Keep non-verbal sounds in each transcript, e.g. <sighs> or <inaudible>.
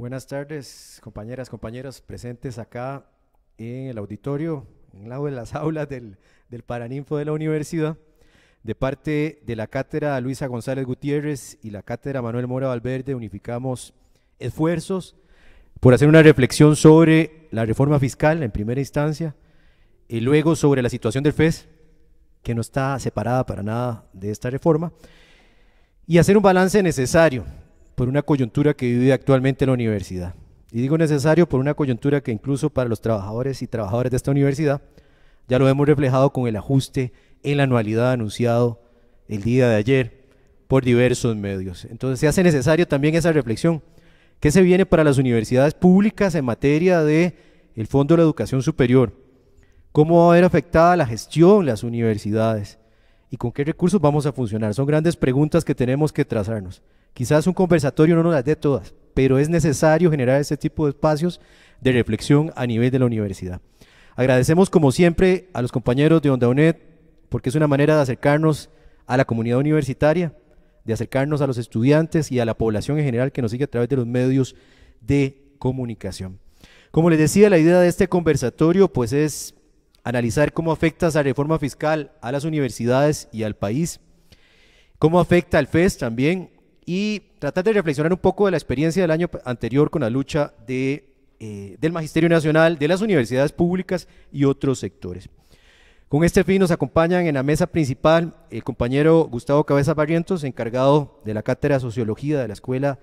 Buenas tardes, compañeras, compañeros presentes acá en el auditorio, en lado de las <laughs> aulas del, del Paraninfo de la universidad, de parte de la cátedra Luisa González Gutiérrez y la cátedra Manuel Mora Valverde, unificamos esfuerzos por hacer una reflexión sobre la reforma fiscal en primera instancia y luego sobre la situación del FES, que no está separada para nada de esta reforma, y hacer un balance necesario por una coyuntura que vive actualmente la universidad. Y digo necesario por una coyuntura que incluso para los trabajadores y trabajadoras de esta universidad ya lo hemos reflejado con el ajuste en la anualidad anunciado el día de ayer por diversos medios. Entonces se hace necesario también esa reflexión. ¿Qué se viene para las universidades públicas en materia de el Fondo de la Educación Superior? ¿Cómo va a ver afectada la gestión las universidades? ¿Y con qué recursos vamos a funcionar? Son grandes preguntas que tenemos que trazarnos. Quizás un conversatorio no nos las dé todas, pero es necesario generar ese tipo de espacios de reflexión a nivel de la universidad. Agradecemos como siempre a los compañeros de Onda UNED porque es una manera de acercarnos a la comunidad universitaria, de acercarnos a los estudiantes y a la población en general que nos sigue a través de los medios de comunicación. Como les decía, la idea de este conversatorio pues es analizar cómo afecta esa reforma fiscal a las universidades y al país, cómo afecta al FES también y tratar de reflexionar un poco de la experiencia del año anterior con la lucha de, eh, del Magisterio Nacional, de las universidades públicas y otros sectores. Con este fin nos acompañan en la mesa principal el compañero Gustavo Cabeza Barrientos, encargado de la Cátedra de Sociología de la Escuela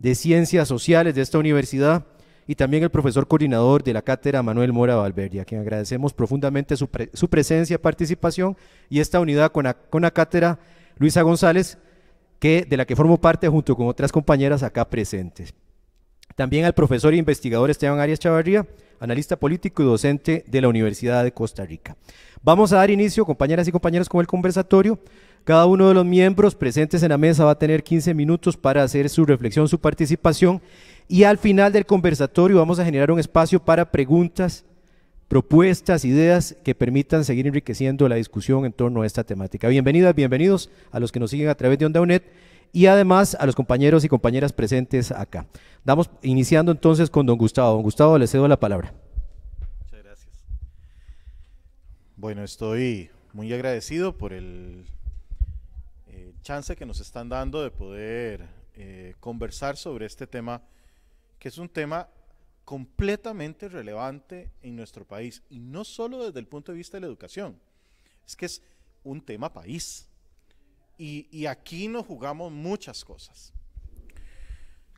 de Ciencias Sociales de esta universidad, y también el profesor coordinador de la Cátedra Manuel Mora Valverde, a quien agradecemos profundamente su, presencia, participación y esta unidad con con la Cátedra Luisa González, que, de la que formo parte junto con otras compañeras acá presentes. También al profesor e investigador Esteban Arias Chavarría, analista político y docente de la Universidad de Costa Rica. Vamos a dar inicio, compañeras y compañeros, con el conversatorio. Cada uno de los miembros presentes en la mesa va a tener 15 minutos para hacer su reflexión, su participación. Y al final del conversatorio vamos a generar un espacio para preguntas propuestas, ideas que permitan seguir enriqueciendo la discusión en torno a esta temática. Bienvenidas, bienvenidos a los que nos siguen a través de Onda y además a los compañeros y compañeras presentes acá. Damos iniciando entonces con don Gustavo. Don Gustavo, le cedo la palabra. Muchas gracias. Bueno, estoy muy agradecido por el eh, chance que nos están dando de poder eh, conversar sobre este tema, que es un tema completamente relevante en nuestro país, y no solo desde el punto de vista de la educación, es que es un tema país. Y, aquí nos jugamos muchas cosas.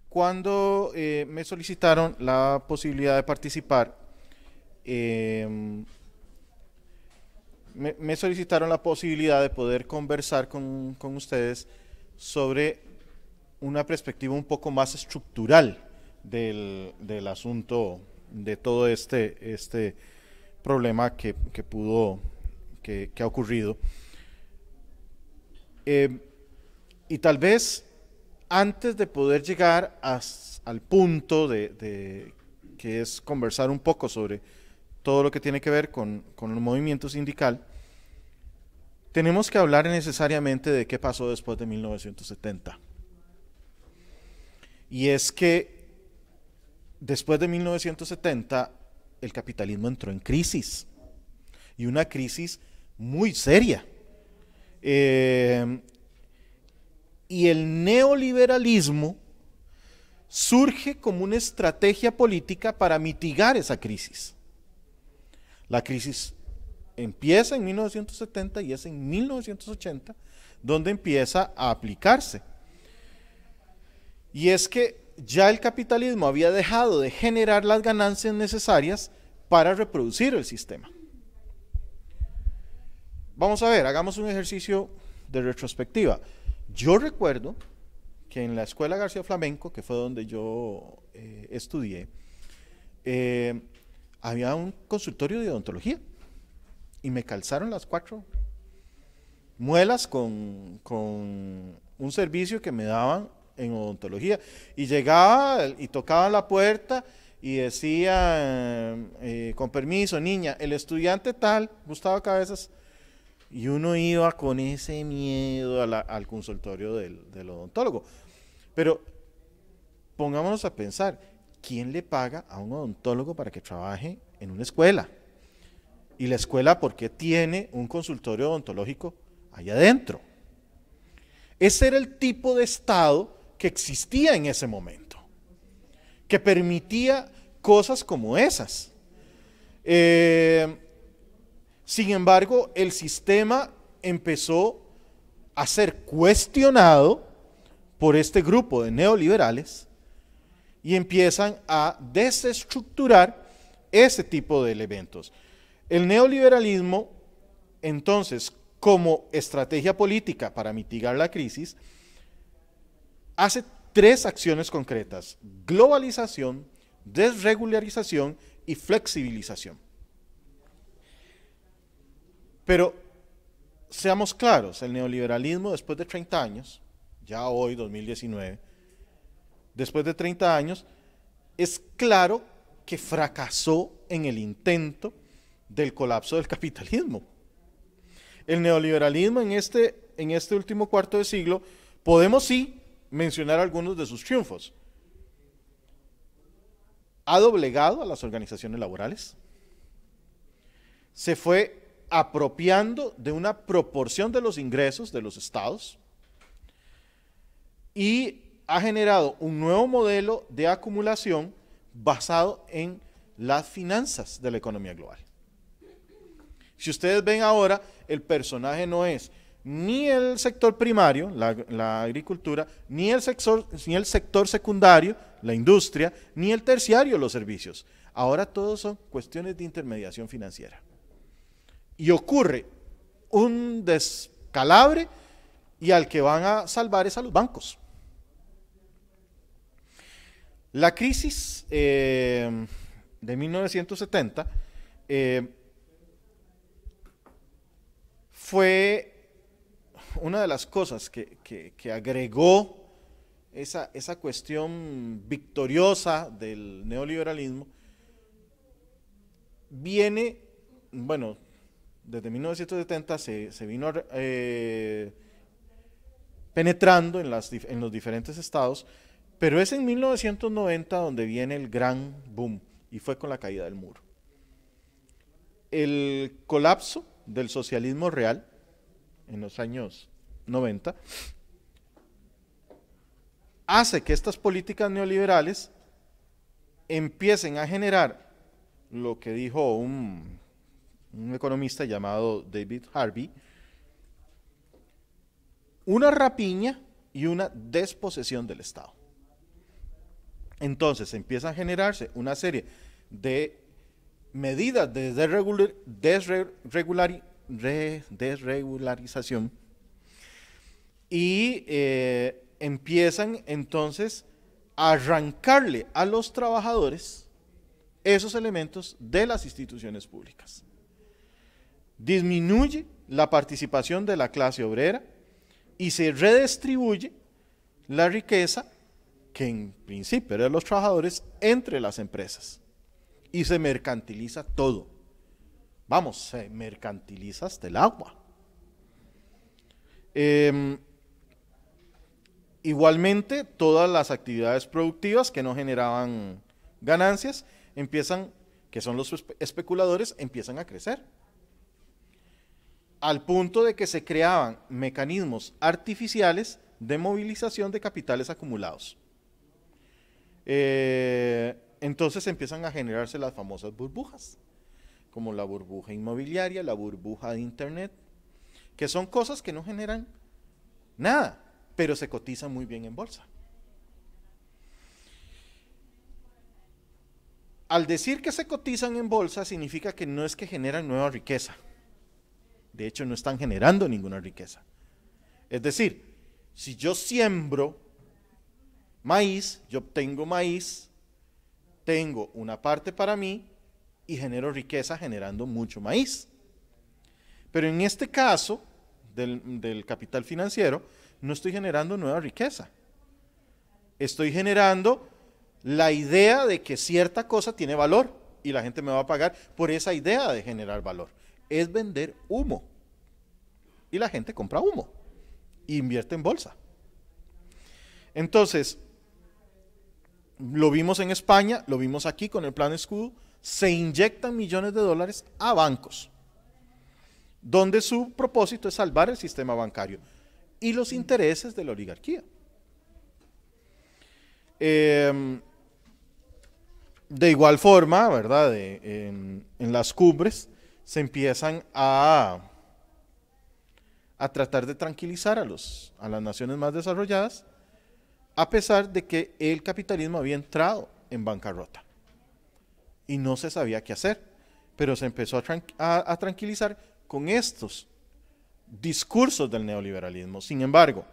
Cuando eh, me solicitaron la posibilidad de participar, em, me, solicitaron la posibilidad de poder conversar con, con ustedes sobre una perspectiva un poco más estructural del, asunto de todo este, este problema que, pudo, que, ha ocurrido. Eh, y tal vez antes de poder llegar al punto de, que es conversar un poco sobre todo lo que tiene que ver con, con el movimiento sindical, tenemos que hablar necesariamente de qué pasó después de 1970. Y es que después de 1970, el capitalismo entró en crisis, y una crisis muy seria. Eh, y el neoliberalismo surge como una estrategia política para mitigar esa crisis. La crisis empieza en 1970 y es en 1980 donde empieza a aplicarse. Y es que ya el capitalismo había dejado de generar las ganancias necesarias para reproducir el sistema. Vamos a ver, hagamos un ejercicio de retrospectiva. Yo recuerdo que en la escuela García Flamenco, que fue donde yo eh, estudié, eh, había un consultorio de odontología y me calzaron las cuatro muelas con, con un servicio que me daban en odontología. Y llegaba y tocaba la puerta y decía, eh, con permiso, niña, el estudiante tal, Gustavo Cabezas, y uno iba con ese miedo al consultorio del, del, odontólogo. Pero pongámonos a pensar, ¿quién le paga a un odontólogo para que trabaje en una escuela? Y la escuela, ¿por qué tiene un consultorio odontológico allá adentro? Ese era el tipo de Estado que existía en ese momento, que permitía cosas como esas. Eh, sin embargo, el sistema empezó a ser cuestionado por este grupo de neoliberales y empiezan a desestructurar ese tipo de elementos. El neoliberalismo, entonces, como estrategia política para mitigar la crisis, hace tres acciones concretas, globalización, desregularización y flexibilización. Pero seamos claros, el neoliberalismo después de 30 años, ya hoy 2019, después de 30 años, es claro que fracasó en el intento del colapso del <laughs> capitalismo. El neoliberalismo en este, en este último cuarto de siglo, podemos sí mencionar algunos de sus triunfos. Ha doblegado a las organizaciones laborales. Se fue apropiando de una proporción de los ingresos de los estados y ha generado un nuevo modelo de acumulación basado en las finanzas de la economía global. Si ustedes ven ahora, el personaje no es ni el sector primario, la, agricultura, ni el, sector, ni el sector secundario, la industria, ni el terciario, los servicios. Ahora todos son cuestiones de intermediación financiera. Y ocurre un descalabre y al que van a salvar es a los bancos. La crisis eh, de 1970 eh, fue una de las cosas que, agregó esa, cuestión victoriosa del neoliberalismo viene, bueno, desde 1970 se, vino eh, penetrando en, en los diferentes estados, pero es en 1990 donde viene el gran boom y fue con la caída del muro. El colapso del socialismo real en los años 90, hace que estas políticas neoliberales empiecen a generar lo que dijo un, economista llamado David Harvey, una rapiña y una desposesión del Estado. Entonces empieza a generarse una serie de medidas de desregularización desregularización. Y eh, empiezan entonces a arrancarle a los trabajadores esos elementos de las instituciones públicas. Disminuye la participación de la clase obrera y se redistribuye la riqueza, que en principio era de los trabajadores, entre las empresas. Y se mercantiliza todo. Vamos, mercantiliza hasta el agua. Em, igualmente, todas las actividades productivas que no generaban ganancias empiezan, que son los especuladores, empiezan a crecer. Al punto de que se creaban mecanismos artificiales de movilización de capitales acumulados. Eh, entonces empiezan a generarse las famosas burbujas como la burbuja inmobiliaria, la burbuja de Internet, que son cosas que no generan nada, pero se cotizan muy bien en bolsa. Al decir que se cotizan en bolsa significa que no es que generan nueva riqueza. De hecho, no están generando ninguna riqueza. Es decir, si yo siembro maíz, yo obtengo maíz, tengo una parte para mí y genero riqueza generando mucho maíz. Pero en este caso del, del capital financiero, no estoy generando nueva riqueza. Estoy generando la idea de que cierta cosa tiene valor y la gente me va a pagar por esa idea de generar valor. Es vender humo. Y la gente compra humo e invierte en bolsa. Entonces, lo vimos en España, lo vimos aquí con el plan escudo se inyectan millones de dólares a bancos, donde su propósito es salvar el sistema bancario y los intereses de la oligarquía. Em, de igual forma, ¿verdad? en, las cumbres se empiezan a, a tratar de tranquilizar a, los, a las naciones más desarrolladas, a pesar de que el capitalismo había entrado en bancarrota y no se sabía qué hacer. Pero se empezó a, tranquilizar con estos discursos del neoliberalismo. Sin embargo,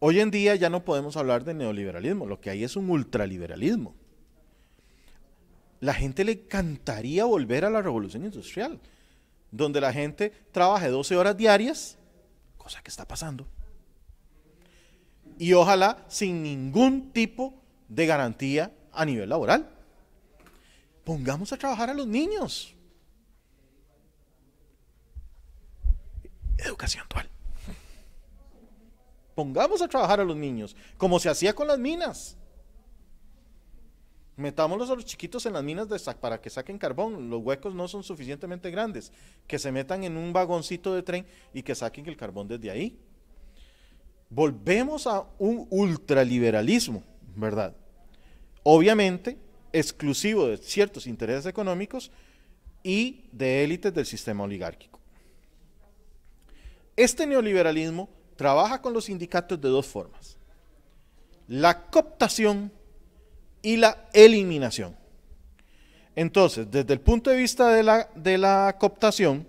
hoy en día ya no podemos hablar de neoliberalismo, lo que hay es un ultraliberalismo. La gente le encantaría volver a la revolución industrial, donde la gente trabaje 12 horas diarias, cosa que está pasando, y ojalá sin ningún tipo de garantía a nivel laboral. Pongamos a trabajar a los niños. Educación actual Pongamos a trabajar a los niños, como se hacía con las minas. Metámoslos a los chiquitos en las minas de para que saquen carbón. Los huecos no son suficientemente grandes. Que se metan en un vagoncito de tren y que saquen el carbón desde ahí. Volvemos a un ultraliberalismo, ¿verdad? obviamente exclusivo de ciertos intereses económicos y de élites del sistema oligárquico. Este neoliberalismo trabaja con los sindicatos de dos formas, la cooptación y la eliminación. Entonces, desde el punto de vista de la, de la cooptación,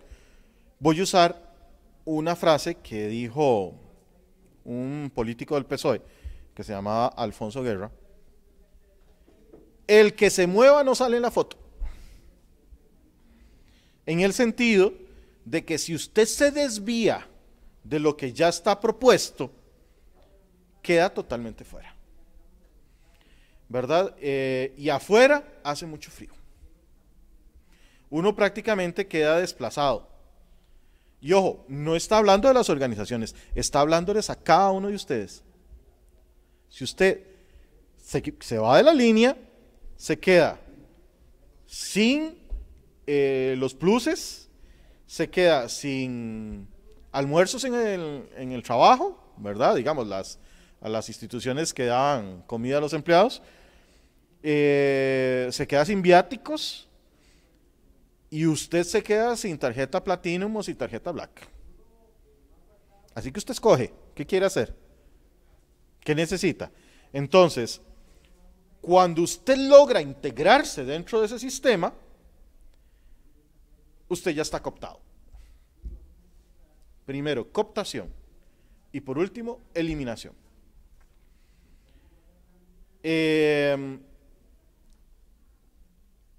voy a usar una frase que dijo un político del PSOE, que se llamaba Alfonso Guerra, el que se mueva no sale en la foto. En el sentido de que si usted se desvía de lo que ya está propuesto, queda totalmente fuera. ¿Verdad? Eh, y afuera hace mucho frío. Uno prácticamente queda desplazado. Y ojo, no está hablando de las organizaciones, está hablándoles a cada uno de ustedes. Si usted se va de la línea, se queda sin eh, los pluses, se queda sin almuerzos en el, en el trabajo, ¿verdad? Digamos, las, a las instituciones que dan comida a los empleados, eh, se queda sin viáticos y usted se queda sin tarjeta Platinum o sin tarjeta Black. Así que usted escoge, ¿qué quiere hacer? ¿Qué necesita? Entonces, cuando usted logra integrarse dentro de ese sistema, usted ya está cooptado. Primero, cooptación. Y por último, eliminación. Em,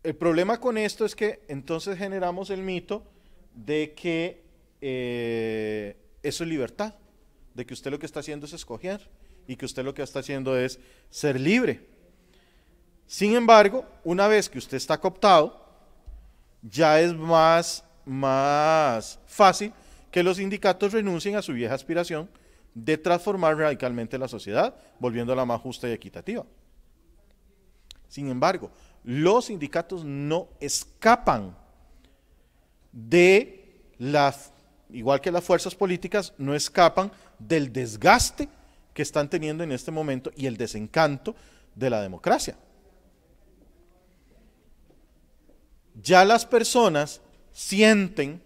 el problema con esto es que entonces generamos el mito de que eh, eso es libertad, de que usted lo que está haciendo es escoger y que usted lo que está haciendo es ser libre. Sin embargo, una vez que usted está cooptado, ya es más, más fácil que los sindicatos renuncien a su vieja aspiración de transformar radicalmente la sociedad, volviéndola más justa y equitativa. Sin embargo, los sindicatos no escapan de las, igual que las fuerzas políticas, no escapan del desgaste que están teniendo en este momento y el desencanto de la democracia. ya las personas sienten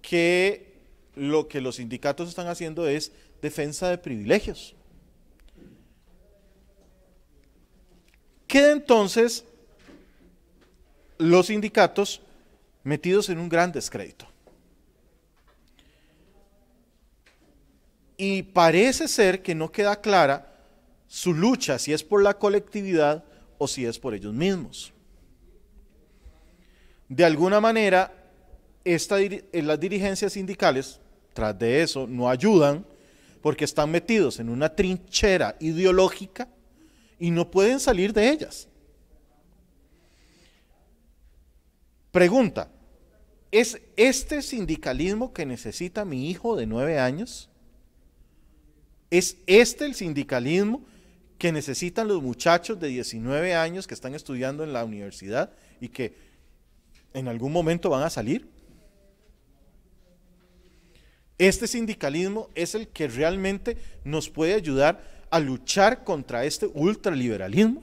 que lo que los sindicatos están haciendo es defensa de privilegios. Queda entonces los sindicatos metidos en un gran descrédito. Y parece ser que no queda clara su lucha, si es por la colectividad o si es por ellos mismos. De alguna manera, eh, las dirigencias sindicales, tras de eso, no ayudan porque están metidos en una trinchera ideológica y no pueden salir de ellas. Pregunta, ¿es este sindicalismo que necesita mi hijo de nueve años? ¿Es este el sindicalismo que necesitan los muchachos de 19 años que están estudiando en la universidad y que en algún momento van a salir. Este sindicalismo es el que realmente nos puede ayudar a luchar contra este ultraliberalismo.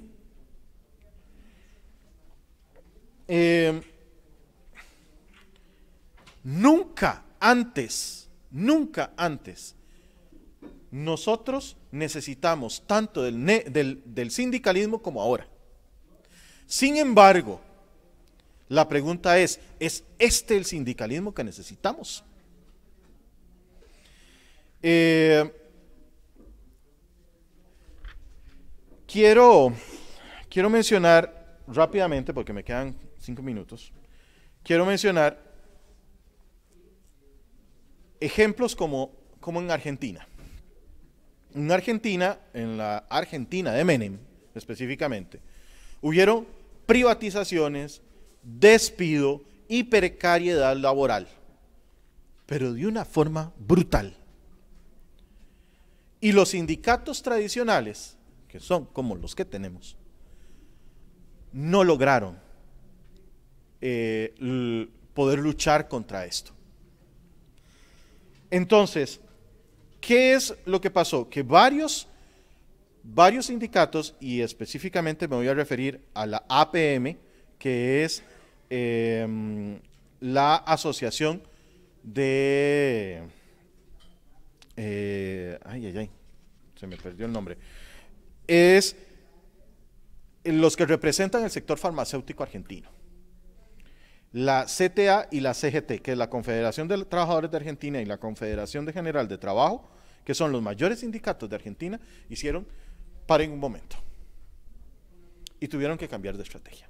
Eh, nunca antes, nunca antes, nosotros necesitamos tanto del sindicalismo como ahora. Sin embargo, la pregunta es, ¿es este el sindicalismo que necesitamos? Eh, quiero, quiero mencionar rápidamente, porque me quedan cinco minutos, quiero mencionar ejemplos como, como en Argentina. En Argentina, en la Argentina de Menem específicamente, hubieron privatizaciones, despido y precariedad laboral, pero de una forma brutal. Y los sindicatos tradicionales, que son como los que tenemos, no lograron eh, poder luchar contra esto. Entonces, ¿qué es lo que pasó? Que varios, varios sindicatos, y específicamente me voy a referir a la APM, que es em, la Asociación de... Eh, ay, ay, ay, se me perdió el nombre. Es los que representan el sector farmacéutico argentino. La CTA y la CGT, que es la Confederación de Trabajadores de Argentina y la Confederación de General de Trabajo, que son los mayores sindicatos de Argentina, hicieron para en un momento. Y tuvieron que cambiar de estrategia.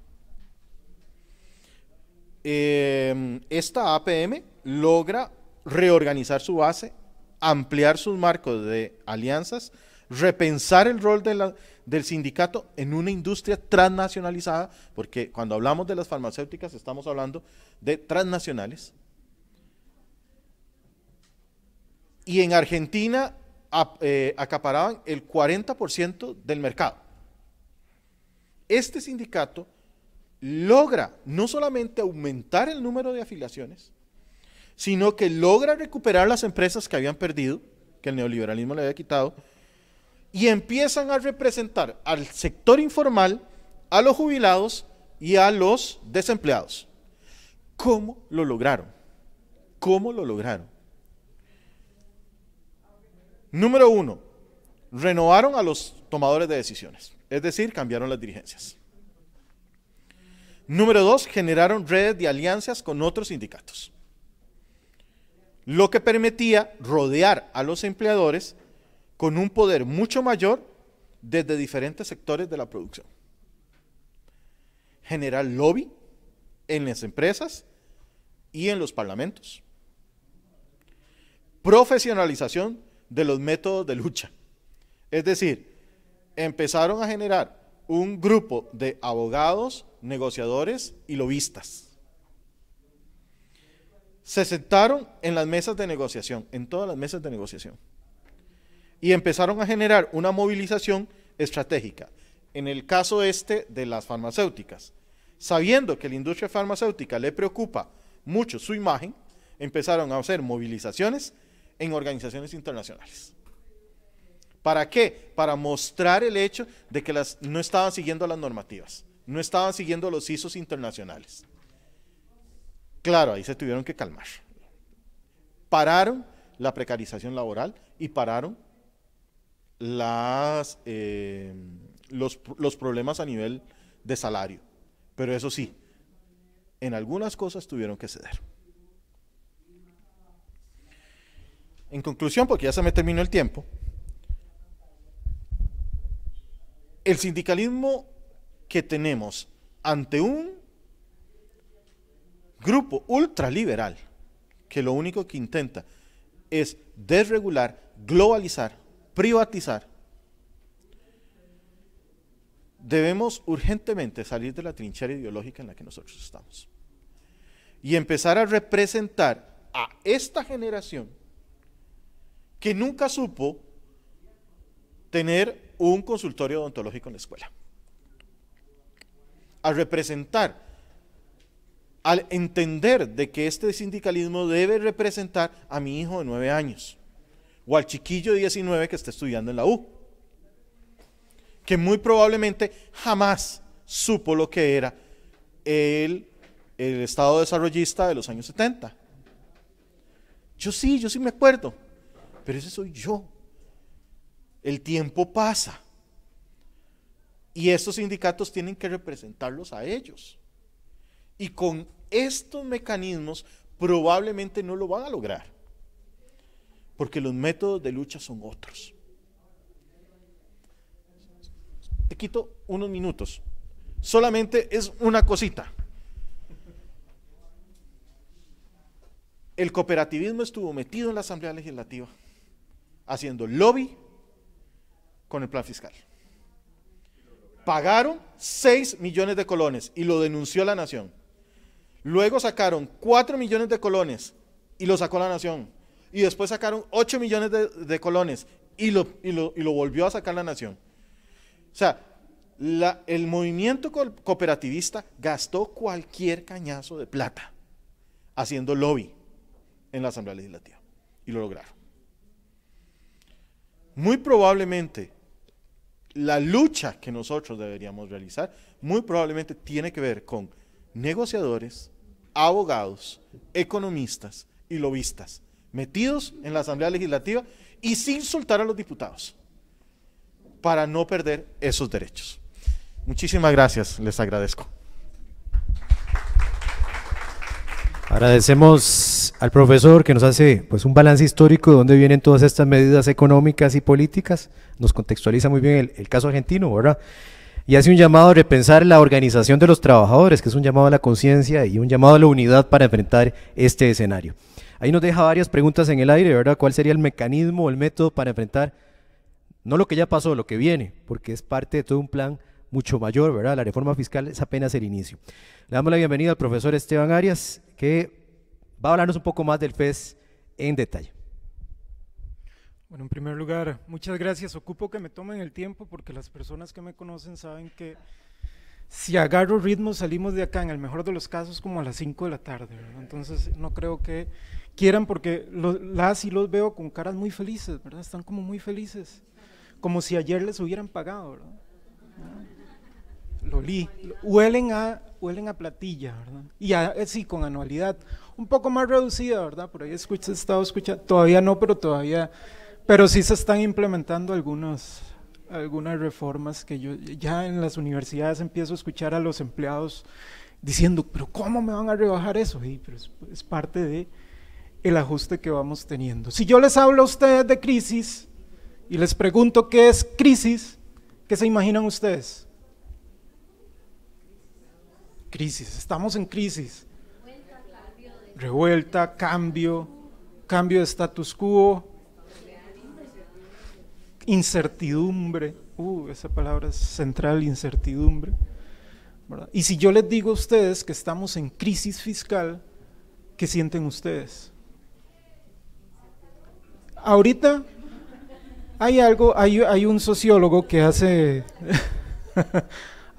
Em, esta APM logra reorganizar su base, ampliar sus marcos de alianzas, repensar el rol del sindicato en una industria transnacionalizada, porque cuando hablamos de las farmacéuticas estamos hablando de transnacionales. Y en Argentina eh, acaparaban el 40% del mercado. Este sindicato logra no solamente aumentar el número de afiliaciones, sino que logra recuperar las empresas que habían perdido, que el neoliberalismo le había quitado, y empiezan a representar al sector informal, a los jubilados y a los desempleados. ¿Cómo lo lograron? ¿Cómo lo lograron? Número uno, renovaron a los tomadores de decisiones, es decir, cambiaron las dirigencias. Número dos, generaron redes de alianzas con otros sindicatos, lo que permitía rodear a los empleadores con un poder mucho mayor desde diferentes sectores de la producción. Generar lobby en las empresas y en los parlamentos. Profesionalización de los métodos de lucha. Es decir, empezaron a generar un grupo de abogados, negociadores y lobistas. Se sentaron en las mesas de negociación, en todas las mesas de negociación. Y empezaron a generar una movilización estratégica. En el caso este de las farmacéuticas, sabiendo que la industria farmacéutica le preocupa mucho su imagen, empezaron a hacer movilizaciones en organizaciones internacionales. ¿Para qué? Para mostrar el hecho de que las, no estaban siguiendo las normativas no estaban siguiendo los ISOs internacionales. Claro, ahí se tuvieron que calmar. Pararon la precarización laboral y pararon las, eh, los, los problemas a nivel de salario. Pero eso sí, en algunas cosas tuvieron que ceder. En conclusión, porque ya se me terminó el tiempo, el sindicalismo que tenemos ante un grupo ultraliberal que lo único que intenta es desregular, globalizar, privatizar, debemos urgentemente salir de la trinchera ideológica en la que nosotros estamos y empezar a representar a esta generación que nunca supo tener un consultorio odontológico en la escuela a representar, al entender de que este sindicalismo debe representar a mi hijo de nueve años o al chiquillo de 19 que está estudiando en la U, que muy probablemente jamás supo lo que era el, el estado desarrollista de los años 70. Yo sí, yo sí me acuerdo, pero ese soy yo. El tiempo pasa. Y estos sindicatos tienen que representarlos a ellos. Y con estos mecanismos probablemente no lo van a lograr, porque los métodos de lucha son otros. Te quito unos minutos. Solamente es una cosita. El cooperativismo estuvo metido en la Asamblea Legislativa, haciendo lobby con el plan fiscal pagaron 6 millones de colones y lo denunció la nación. Luego sacaron 4 millones de colones y lo sacó la nación. Y después sacaron 8 millones de, colones y lo, lo, volvió a sacar la nación. O sea, el movimiento cooperativista gastó cualquier cañazo de plata haciendo lobby en la Asamblea Legislativa. Y lo lograron. Muy probablemente la lucha que nosotros deberíamos realizar muy probablemente tiene que ver con negociadores, abogados, economistas y lobistas metidos en la Asamblea Legislativa y sin soltar a los diputados para no perder esos derechos. Muchísimas gracias, les agradezco. Agradecemos al profesor que nos hace pues, un balance histórico de dónde vienen todas estas medidas económicas y políticas. Nos contextualiza muy bien el, el, caso argentino, ¿verdad? Y hace un llamado a repensar la organización de los trabajadores, que es un llamado a la conciencia y un llamado a la unidad para enfrentar este escenario. Ahí nos deja varias preguntas en el aire, ¿verdad? ¿Cuál sería el mecanismo o el método para enfrentar no lo que ya pasó, lo que viene, porque es parte de todo un plan mucho mayor, ¿verdad? La reforma fiscal es apenas el inicio. Le damos la bienvenida al profesor Esteban Arias, que va a hablarnos un poco más del FES en detalle. Bueno, en primer lugar, muchas gracias. Ocupo que me tomen el tiempo porque las personas que me conocen saben que si agarro ritmo salimos de acá, en el mejor de los casos, como a las 5 de la tarde. Entonces, no creo que quieran porque las y los veo con caras muy felices, ¿verdad? Están como muy felices, como si ayer les hubieran pagado, ¿verdad? Lo li, huelen a huelen a platilla, ¿verdad? Y eh, sí, con anualidad un poco más reducida, ¿verdad? Por ahí he estado escuchando, todavía no, pero todavía, pero sí se están implementando algunos, algunas reformas que yo ya en las universidades empiezo a escuchar a los empleados diciendo, pero ¿cómo me van a rebajar eso? Y pero es, parte de el ajuste que vamos teniendo. Si yo les hablo a ustedes de crisis y les pregunto qué es crisis, ¿qué se imaginan ustedes? crisis, estamos en crisis. Revuelta, cambio, cambio de status quo, incertidumbre. Uh, esa palabra es central, incertidumbre. Y si yo les digo a ustedes que estamos en crisis fiscal, ¿qué sienten ustedes? Ahorita hay algo, hay un sociólogo que hace... <laughs>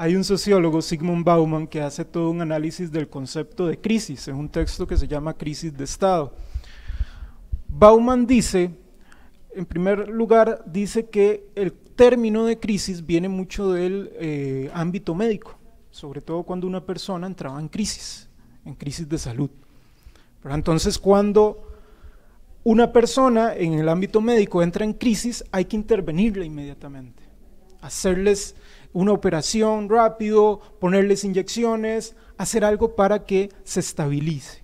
Hay un sociólogo, Sigmund Bauman, que hace todo un análisis del concepto de crisis en un texto que se llama Crisis de Estado. Bauman dice, en primer lugar, dice que el término de crisis viene mucho del eh, ámbito médico, sobre todo cuando una persona entraba en crisis, en crisis de salud. Pero entonces cuando una persona en el ámbito médico entra en crisis, hay que intervenirla inmediatamente, hacerles una operación rápido, ponerles inyecciones, hacer algo para que se estabilice.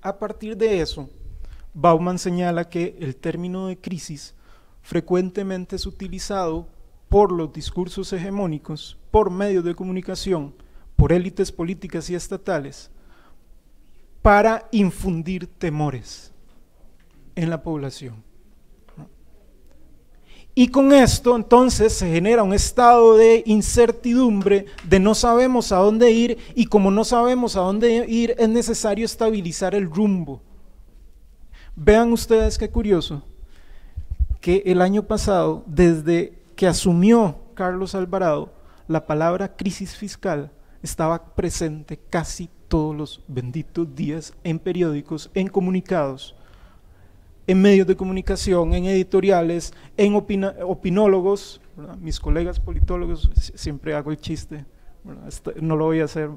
A partir de eso, Bauman señala que el término de crisis frecuentemente es utilizado por los discursos hegemónicos, por medios de comunicación, por élites políticas y estatales, para infundir temores en la población. Y con esto entonces se genera un estado de incertidumbre, de no sabemos a dónde ir y como no sabemos a dónde ir es necesario estabilizar el rumbo. Vean ustedes qué curioso que el año pasado, desde que asumió Carlos Alvarado, la palabra crisis fiscal estaba presente casi todos los benditos días en periódicos, en comunicados en medios de comunicación, en editoriales, en opinólogos, mis colegas politólogos, eh, siempre hago el chiste, este, no lo voy a hacer,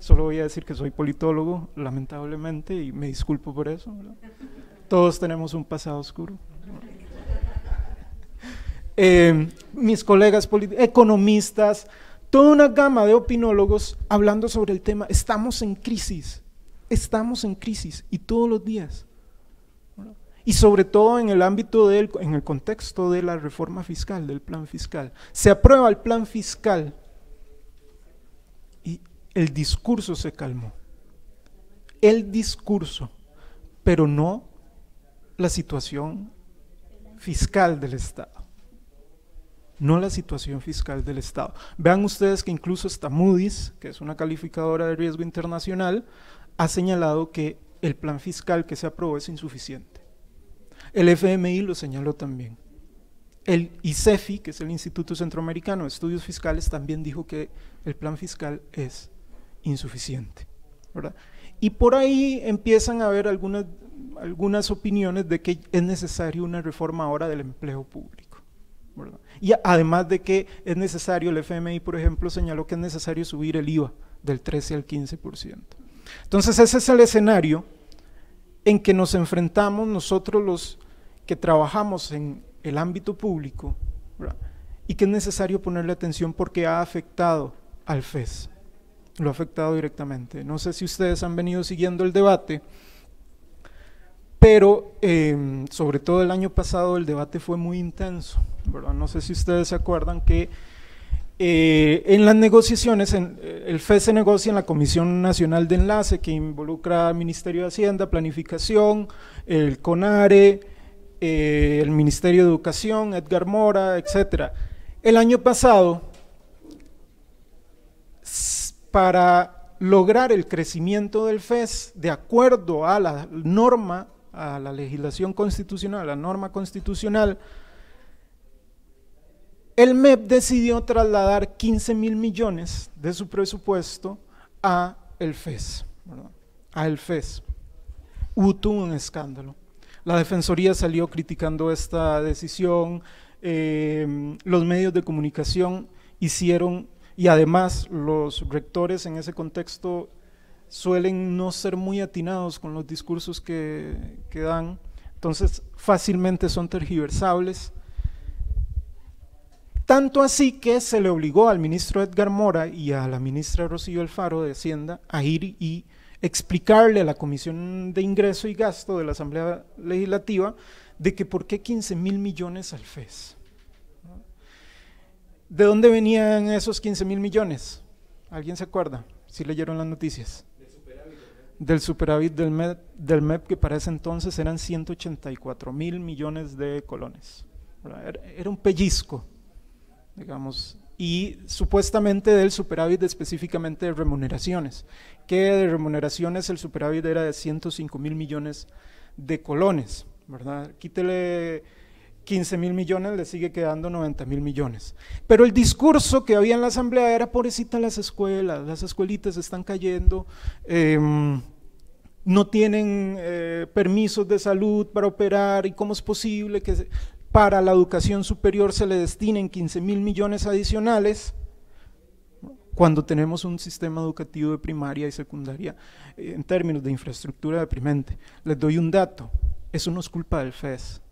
solo voy a decir que soy politólogo, lamentablemente, y me disculpo por eso. Todos tenemos un pasado oscuro. Eh, mis colegas economistas, toda una gama de opinólogos hablando sobre el tema. Estamos en crisis, estamos en crisis y todos los días y sobre todo en el ámbito del, en el contexto de la reforma fiscal, del plan fiscal. Se aprueba el plan fiscal y el discurso se calmó. El discurso, pero no la situación fiscal del Estado. No la situación fiscal del Estado. Vean ustedes que incluso hasta Moody's, que es una calificadora de riesgo internacional, ha señalado que el plan fiscal que se aprobó es insuficiente. El FMI lo señaló también. El ICEFI, e que es el Instituto Centroamericano de Estudios Fiscales, también dijo que el plan fiscal es insuficiente. ¿verdad? Y por ahí empiezan a haber algunas, opiniones de que es necesaria una reforma ahora del empleo público. Y además de que es necesario, el FMI, por ejemplo, señaló que es necesario subir el IVA del 13 al 15%. Entonces ese es el escenario en que nos enfrentamos nosotros los que trabajamos en el ámbito público y que es necesario ponerle atención porque ha afectado al FES, lo ha afectado directamente. No sé si ustedes han venido siguiendo el debate, pero em, sobre todo el año pasado el debate fue muy intenso. No sé si ustedes se acuerdan que eh, en las negociaciones, en, eh, el FES se negocia en la Comisión Nacional de Enlace, que involucra al Ministerio de Hacienda, Planificación, el CONARE, eh, el Ministerio de Educación, Edgar Mora, etc. El año pasado, para lograr el crecimiento del FES de acuerdo a la norma, a la legislación constitucional, a la norma constitucional, el MEP decidió trasladar 15 mil millones de su presupuesto a el FES, a el e Hubo un escándalo. La Defensoría salió criticando esta decisión, em, los medios de comunicación hicieron, y además los rectores en ese contexto suelen no ser muy atinados con los discursos que, que dan, entonces fácilmente son tergiversables tanto así que se le obligó al ministro Edgar Mora y a la ministra Rocío Alfaro de Hacienda a ir y explicarle a la Comisión de Ingreso y Gasto de la Asamblea Legislativa de que por qué 15 mil millones al FES. ¿De dónde venían esos 15 mil millones? ¿Alguien se acuerda? Si leyeron las noticias. Del superávit, del, superávit del, MEP, del MEP, que para ese entonces eran 184 mil millones de colones. Era un pellizco digamos, y supuestamente del superávit específicamente de remuneraciones, que de remuneraciones el superávit era de 105 mil millones de colones, ¿verdad? Quítele 15 mil millones, le sigue quedando 90 mil millones. Pero el discurso que había en la asamblea era, pobrecita las escuelas, las escuelitas están cayendo, em, no tienen eh, permisos de salud para operar, y cómo es posible que para la educación superior se le destinen 15 mil millones adicionales cuando tenemos un sistema educativo de primaria y secundaria eh, en términos de infraestructura deprimente. Les doy un dato, eso no es culpa del FES,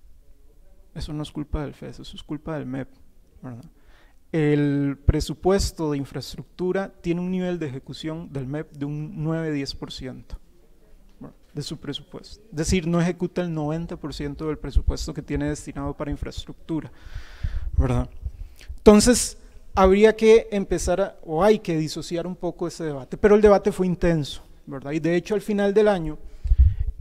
eso no es culpa del FES, eso es culpa del MEP. El presupuesto de infraestructura tiene un nivel de ejecución del MEP de un 9-10% de su presupuesto. Es decir, no ejecuta el 90% del presupuesto que tiene destinado para infraestructura. ¿verdad? Entonces, habría que empezar, o hay que disociar un poco ese debate, pero el debate fue intenso, ¿verdad? Y de hecho, al final del año,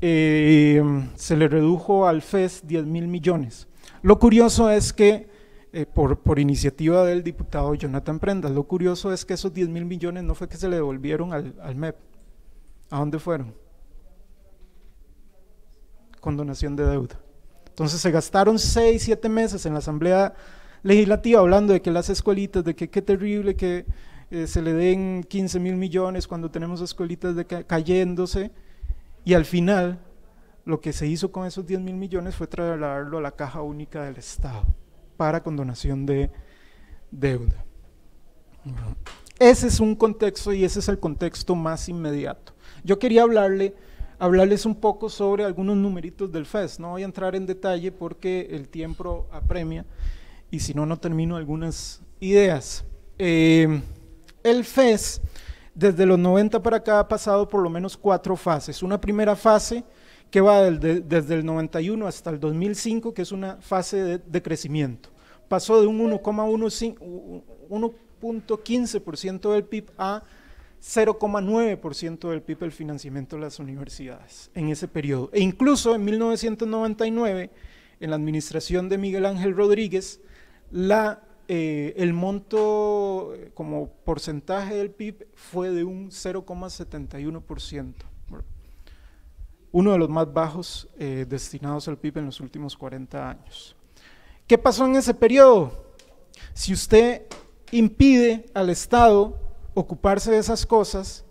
eh, se le redujo al FES 10 mil millones. Lo curioso es que, eh, por, por, iniciativa del diputado Jonathan Prendas, lo curioso es que esos 10 mil millones no fue que se le devolvieron al, al MEP. ¿A dónde fueron? condonación de deuda. Entonces se gastaron seis, siete meses en la Asamblea Legislativa hablando de que las escuelitas, de que qué terrible que eh, se le den 15 mil millones cuando tenemos escuelitas cayéndose. Y al final, lo que se hizo con esos 10 mil millones fue trasladarlo a la caja única del Estado para condonación de deuda. Ese es un contexto y ese es el contexto más inmediato. Yo quería hablarle hablarles un poco sobre algunos numeritos del FES. No voy a entrar en detalle porque el tiempo apremia y si no, no termino algunas ideas. Eh, el FES, desde los 90 para acá, ha pasado por lo menos cuatro fases. Una primera fase que va desde el 91 hasta el 2005, que es una fase de, de crecimiento. Pasó de un 1,15% del PIB a 0,9% del PIB el financiamiento de las universidades en ese periodo. E incluso en 1999, en la administración de Miguel Ángel Rodríguez, la, eh, el monto eh, como porcentaje del PIB fue de un 0,71%, uno de los más bajos eh, destinados al PIB en los últimos 40 años. ¿Qué pasó en ese periodo? Si usted impide al Estado ocuparse de esas cosas,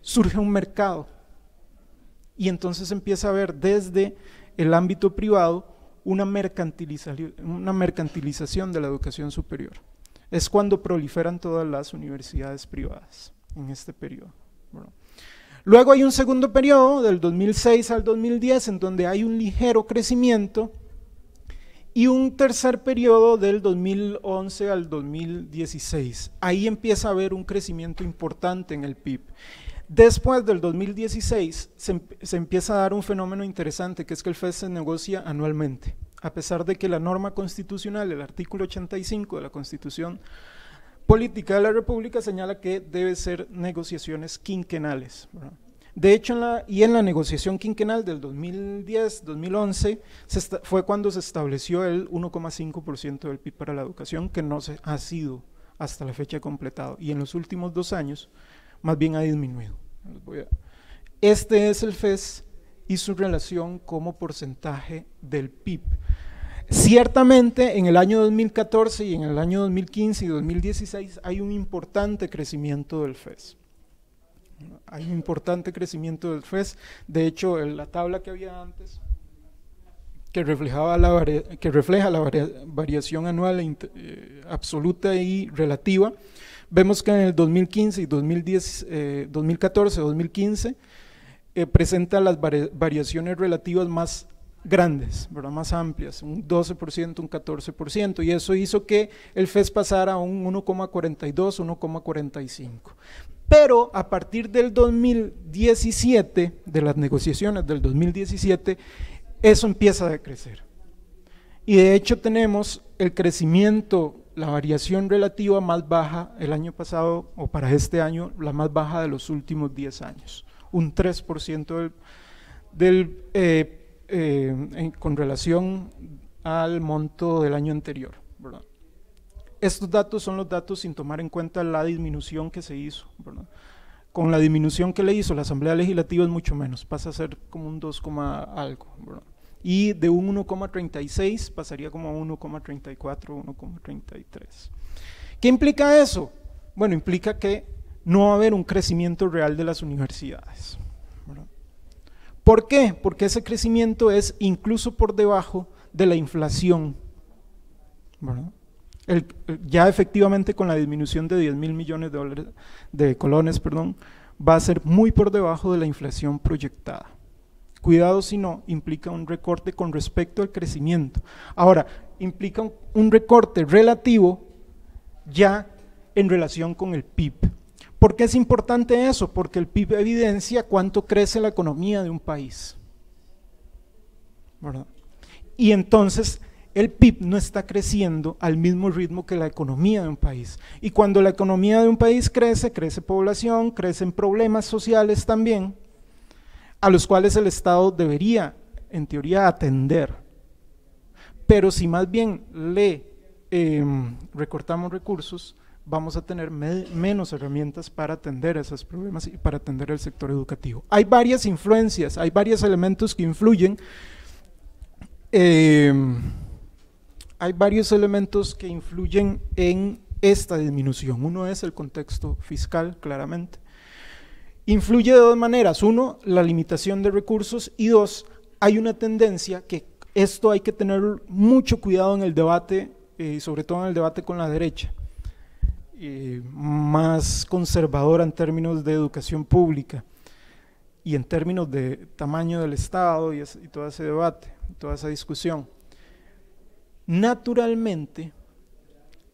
surge un mercado. Y entonces empieza a haber desde el ámbito privado una, mercantilización de la educación superior. Es cuando proliferan todas las universidades privadas en este periodo. Luego hay un segundo periodo, del 2006 al 2010, en donde hay un ligero crecimiento y un tercer periodo del 2011 al 2016. Ahí empieza a haber un crecimiento importante en el PIB. Después del 2016 em-, se, empieza a dar un fenómeno interesante, que es que el FED se negocia anualmente, a pesar de que la norma constitucional, el artículo 85 de la Constitución Política de la República, señala que debe ser negociaciones quinquenales. ¿verdad? De hecho, y en la negociación quinquenal del 2010-2011 fue cuando se estableció el 1,5% del PIB para la educación, que no se, ha sido hasta la fecha completado. Y en los últimos dos años, más bien ha disminuido. Este es el FES y su relación como porcentaje del PIB. Ciertamente en el año 2014 y en el año 2015 y 2016 hay un importante crecimiento del FES. Hay un importante crecimiento del FES. De hecho, la tabla que había antes, que, reflejaba la que refleja la variación anual e eh, absoluta y relativa, vemos que en el 2015 y 2014, 2015, eh, eh, presenta las variaciones relativas más grandes, más amplias, un 12%, un 14%, y eso hizo que el FES pasara a un 1,42, 1,45. Pero a partir del 2017, de las negociaciones del 2017, eso empieza a crecer. Y de hecho tenemos el crecimiento, la variación relativa más baja el año pasado o para este año, la más baja de los últimos 10 años, un 3% eh, eh, con relación al monto del año anterior. ¿verdad? Estos datos son los datos sin tomar en cuenta la disminución que se hizo. Con la disminución que le hizo la Asamblea Legislativa es mucho menos, pasa a ser como un 2, algo. Y de un 1,36 pasaría como a 1,34, 1,33. ¿Qué implica eso? Bueno, implica que no va a haber un crecimiento real de las universidades. ¿Por qué? Porque ese crecimiento es incluso por debajo de la inflación. ¿verdad? ya efectivamente con la disminución de 10 mil millones de, dólares, de colones, perdón, va a ser muy por debajo de la inflación proyectada. Cuidado si no, implica un recorte con respecto al crecimiento. Ahora, implica un, recorte relativo ya en relación con el PIB. ¿Por qué es importante eso? Porque el PIB evidencia cuánto crece la economía de un país. Y entonces el PIB no está creciendo al mismo ritmo que la economía de un país. Y cuando la economía de un país crece, crece población, crecen problemas sociales también, a los cuales el Estado debería, en teoría, atender. Pero si más bien le em, recortamos recursos, vamos a tener menos herramientas para atender esos problemas y para atender el sector educativo. Hay varias influencias, hay varios elementos que influyen. Em, hay varios elementos que influyen en esta disminución. Uno es el contexto fiscal, claramente. Influye de dos maneras. Uno, la limitación de recursos y dos, hay una tendencia que esto hay que tener mucho cuidado en el debate, y eh, sobre todo en el debate con la derecha, eh, más conservadora en términos de educación pública y en términos de tamaño del Estado y todo ese debate, toda esa discusión naturalmente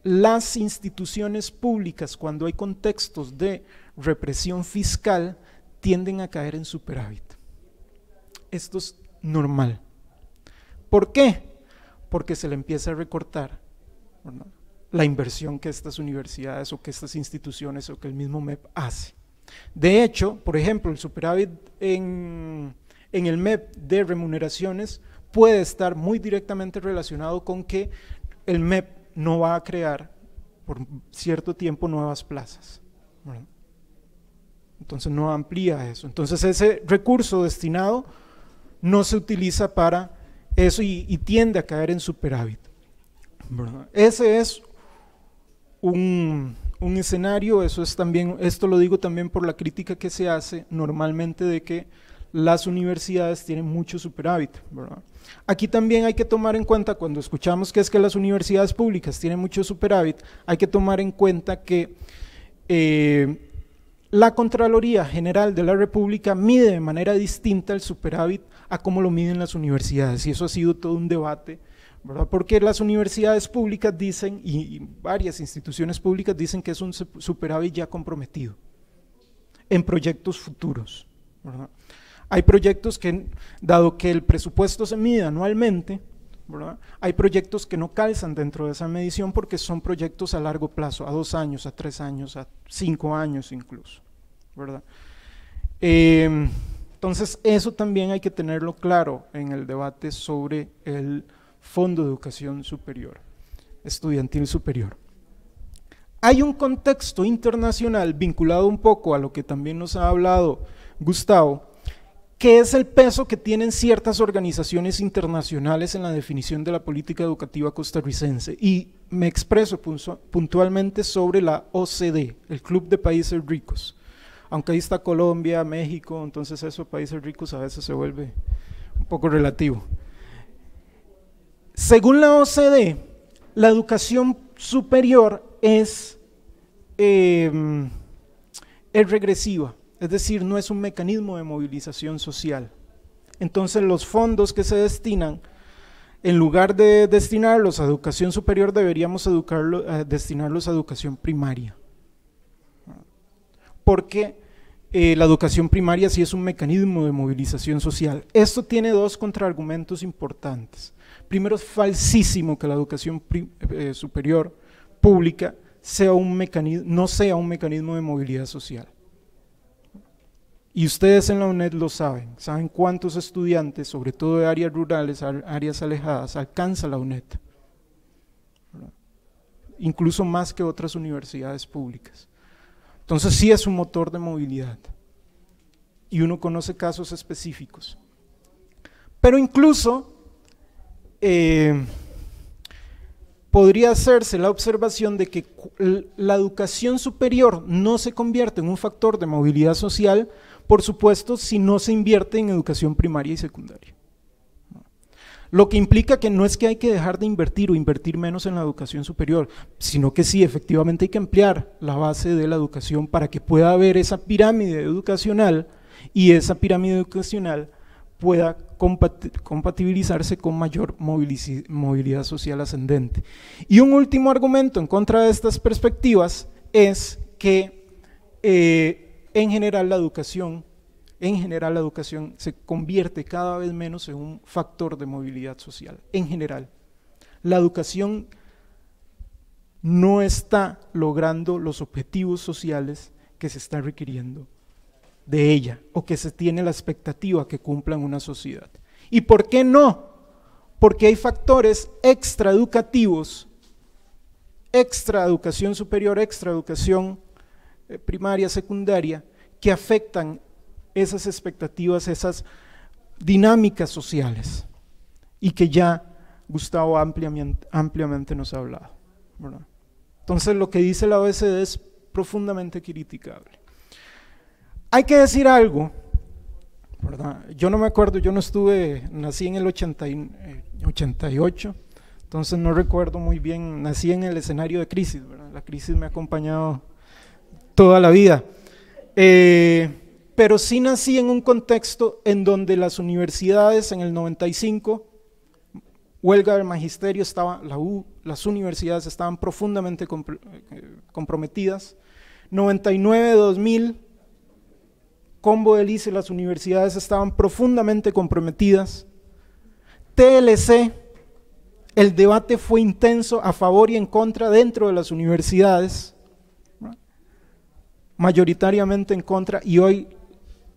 las instituciones públicas, cuando hay contextos de represión fiscal, tienden a caer en superávit. Esto es normal. ¿Por qué? Porque se le empieza a recortar la inversión que estas universidades o que estas instituciones o que el mismo MEP hace. De hecho, por ejemplo, el superávit en, en el MEP de remuneraciones puede estar muy directamente relacionado con que el MEP no va a crear por cierto tiempo nuevas plazas. Entonces no amplía eso. Entonces ese recurso destinado no se utiliza para eso y, tiende a caer en superávit. Ese es un, escenario, eso es también, esto lo digo también por la crítica que se hace normalmente de que las universidades tienen mucho superávit. ¿verdad? Aquí también hay que tomar en cuenta, cuando escuchamos que es que las universidades públicas tienen mucho superávit, hay que tomar en cuenta que eh, la Contraloría General de la República mide de manera distinta el superávit a cómo lo miden las universidades, y eso ha sido todo un debate, ¿verdad? Porque las universidades públicas dicen, y, y varias instituciones públicas dicen que es un superávit ya comprometido en proyectos futuros, ¿verdad? Hay proyectos que, dado que el presupuesto se mide anualmente, hay proyectos que no calzan dentro de esa medición porque son proyectos a largo plazo, a dos años, a tres años, a cinco años incluso. ¿verdad? Em, entonces, eso también hay que tenerlo claro en el debate sobre el Fondo de Educación Superior, Estudiantil Superior. Hay un contexto internacional vinculado un poco a lo que también nos ha hablado Gustavo, ¿Qué es el peso que tienen ciertas organizaciones internacionales en la definición de la política educativa costarricense? Y me expreso puntualmente sobre la OCDE, el Club de Países Ricos. Aunque ahí está Colombia, México, entonces esos países ricos a veces se vuelve un poco relativo. Según la OCDE, la educación superior es, em, es regresiva es decir, no es un mecanismo de movilización social. Entonces los fondos que se destinan, en lugar de destinarlos a educación superior, deberíamos eh, destinarlos a educación primaria. Porque eh, la educación primaria sí es un mecanismo de movilización social. Esto tiene dos contraargumentos importantes. Primero, es falsísimo que la educación eh, superior pública sea un no sea un mecanismo de movilidad social. Y ustedes en la UNED lo saben, saben cuántos estudiantes, sobre todo de áreas rurales, áreas alejadas, alcanza la UNED. Incluso más que otras universidades públicas. Entonces sí es un motor de movilidad. Y uno conoce casos específicos. Pero incluso eh, podría hacerse la observación de que la educación superior no se convierte en un factor de movilidad social por supuesto, si no se invierte en educación primaria y secundaria. Lo que implica que no es que hay que dejar de invertir o invertir menos en la educación superior, sino que sí, efectivamente hay que ampliar la base de la educación para que pueda haber esa pirámide educacional y esa pirámide educacional pueda compatibilizarse con mayor movilidad social ascendente. Y un último argumento en contra de estas perspectivas es que eh, en general la educación, en general la educación se convierte cada vez menos en un factor de movilidad social, en general. La educación no está logrando los objetivos sociales que se está requiriendo de ella o que se tiene la expectativa que cumpla en una sociedad. ¿Y por qué no? Porque hay factores extraeducativos, extraeducación superior, extraeducación eh, primaria, secundaria, que afectan esas expectativas, esas dinámicas sociales y que ya Gustavo ampliamente, nos ha hablado. Entonces lo que dice la OECD es profundamente criticable. Hay que decir algo, yo no me acuerdo, yo no estuve, nací en el 88, eh, entonces no recuerdo muy bien, nací en el escenario de crisis, la crisis me ha acompañado toda la vida. Eh, pero sí nací en un contexto en donde las universidades en el 95, huelga del magisterio, estaba la U, las universidades estaban profundamente eh, comprometidas. 99-2000, combo del ICE, las universidades estaban profundamente comprometidas. TLC, el debate fue intenso a favor y en contra dentro de las universidades mayoritariamente en contra y hoy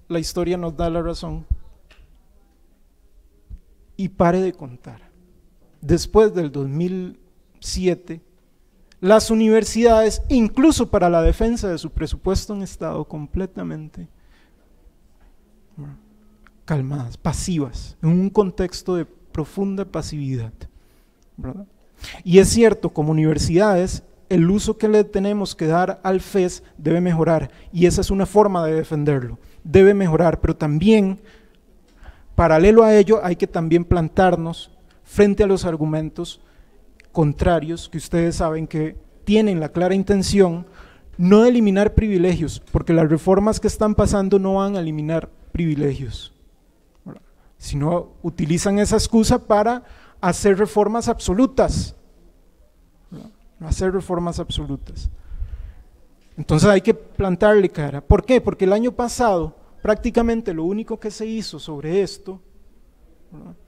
la historia nos da la razón. Y pare de contar. Después del 2007, las universidades, incluso para la defensa de su presupuesto han Estado, completamente calmadas, pasivas, en un contexto de profunda pasividad. Y es cierto, como universidades, el uso que le tenemos que dar al FES debe mejorar y esa es una forma de defenderlo. Debe mejorar, pero también, paralelo a ello, hay que también plantarnos frente a los argumentos contrarios que ustedes saben que tienen la clara intención no de eliminar privilegios, porque las reformas que están pasando no van a eliminar privilegios, sino utilizan esa excusa para hacer reformas absolutas hacer reformas absolutas. Entonces hay que plantarle cara. ¿Por qué? Porque el año pasado prácticamente lo único que se hizo sobre esto,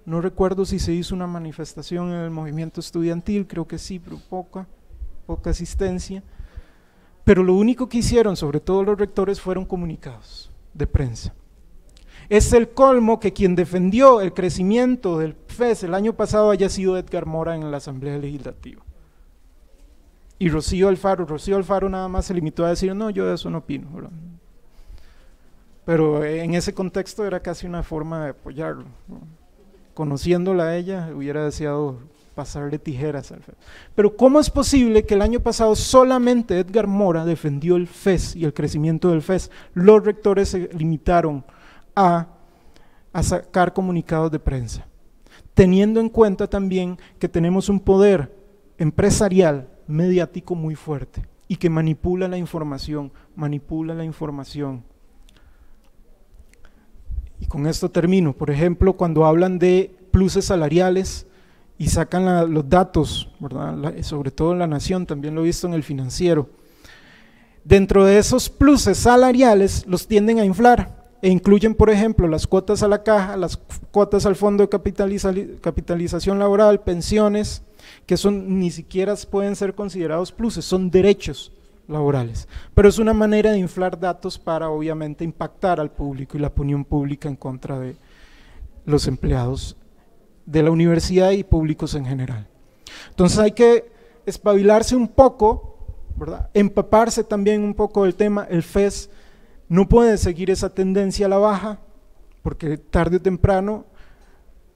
no, recuerdo si se hizo una manifestación en el movimiento estudiantil, creo que sí, pero poca, poca asistencia, pero lo único que hicieron, sobre todo los rectores, fueron comunicados de prensa. Es el colmo que quien defendió el crecimiento del FES el año pasado haya sido Edgar Mora en la Asamblea Legislativa. Y Rocío Alfaro, Rocío Alfaro nada más se limitó a decir, no, yo de eso no opino. Pero en ese contexto era casi una forma de apoyarlo. Conociéndola a ella, hubiera deseado pasarle tijeras al FES. Pero ¿cómo es posible que el año pasado solamente Edgar Mora defendió el FES y el crecimiento del FES? Los rectores se limitaron a, a sacar comunicados de prensa, teniendo en cuenta también que tenemos un poder empresarial mediático muy fuerte y que manipula la información, manipula la información. Y con esto termino. Por ejemplo, cuando hablan de pluses salariales y sacan los datos, sobre todo en la nación, también lo he visto en el financiero. Dentro de esos pluses salariales los tienden a inflar e incluyen, por ejemplo, las cuotas a la caja, las cuotas al fondo de capitalización laboral, pensiones, que son, ni siquiera pueden ser considerados pluses, son derechos laborales. Pero es una manera de inflar datos para obviamente impactar al público y la opinión pública en contra de los empleados de la universidad y públicos en general. Entonces hay que espabilarse un poco, ¿verdad? empaparse también un poco del tema. El FES no pueden seguir esa tendencia a la baja, porque tarde o temprano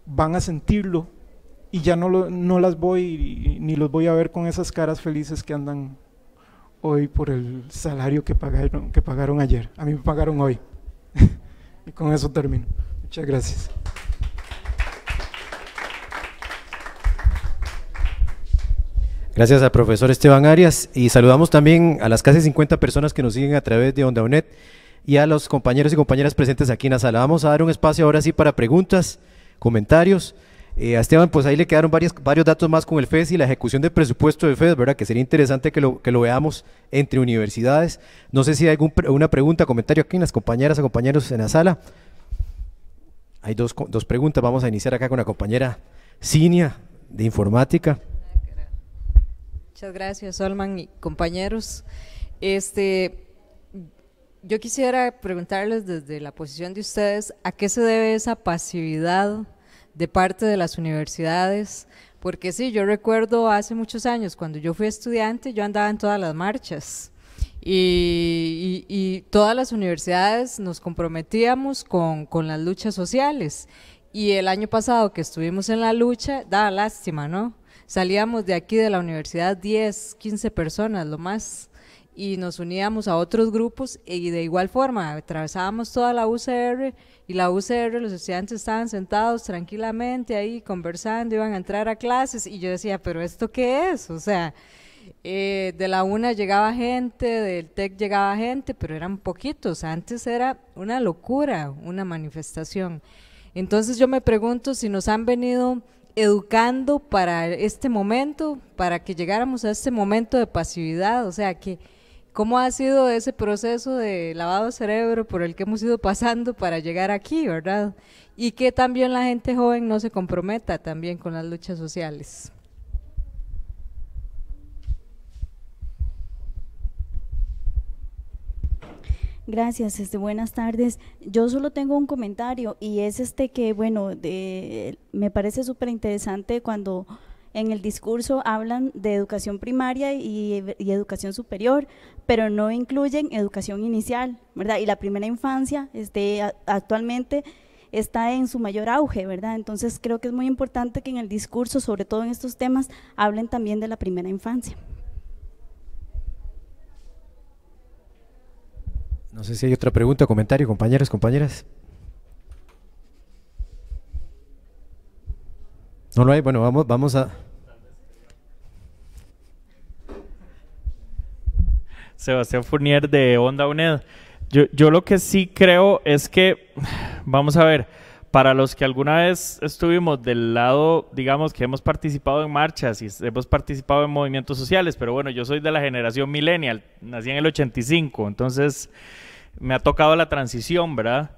van a sentirlo y ya no, las voy ni los voy a ver con esas caras felices que andan hoy por el salario que pagaron, que pagaron ayer. A mí me pagaron hoy. <laughs> y con eso termino. Muchas gracias. Gracias al profesor Esteban Arias y saludamos también a las casi 50 personas que nos siguen a través de Onda UNED y a los compañeros y compañeras presentes aquí en la sala. Vamos a dar un espacio ahora sí para preguntas, comentarios. Eh, a Esteban, pues ahí le quedaron varios varios datos más con el FES y la ejecución del presupuesto del FES, ¿verdad? Que sería interesante que lo, veamos entre universidades. No sé si hay alguna pregunta, comentario aquí en las compañeras o compañeros en la sala. Hay dos, dos preguntas. Vamos a iniciar acá con la compañera Cinia de Informática. Muchas gracias, Solman y compañeros. Este, yo quisiera preguntarles desde la posición de ustedes a qué se debe esa pasividad de parte de las universidades, porque sí, yo recuerdo hace muchos años, cuando yo fui estudiante, yo andaba en todas las marchas. Y, todas las universidades nos comprometíamos con, con las luchas sociales. Y el año pasado que estuvimos en la lucha, da lástima, ¿no? Salíamos de aquí de la universidad 10, 15 personas, lo más y nos uníamos a otros grupos y de igual forma atravesábamos toda la UCR y la UCR los estudiantes estaban sentados tranquilamente ahí conversando, iban a entrar a clases y yo decía, pero ¿esto qué es? O sea, eh, de la una llegaba gente, del TEC llegaba gente, pero eran poquitos, antes era una locura, una manifestación. Entonces yo me pregunto si nos han venido educando para este momento, para que llegáramos a este momento de pasividad, o sea que cómo ha sido ese proceso de lavado cerebro por el que hemos ido pasando para llegar aquí, ¿verdad? Y que también la gente joven no se comprometa también con las luchas sociales. Gracias, este, buenas tardes. Yo solo tengo un comentario y es este que, bueno, me parece súper interesante cuando en el discurso hablan de educación primaria y, educación superior, pero no incluyen educación inicial, ¿verdad? Y la primera infancia este, actualmente está en su mayor auge, ¿verdad? Entonces creo que es muy importante que en el discurso, sobre todo en estos temas, hablen también de la primera infancia. No sé si hay otra pregunta, comentario, compañeros, compañeras. No lo hay, bueno, vamos, vamos a... Sebastián Fournier de Onda UNED. Yo, yo lo que sí creo es que, <sighs> vamos a ver, para los que alguna vez estuvimos del lado, digamos, que hemos participado en marchas y hemos participado en movimientos sociales, pero bueno, yo soy de la generación millennial, nací en el 85, entonces me ha tocado la transición, ¿verdad?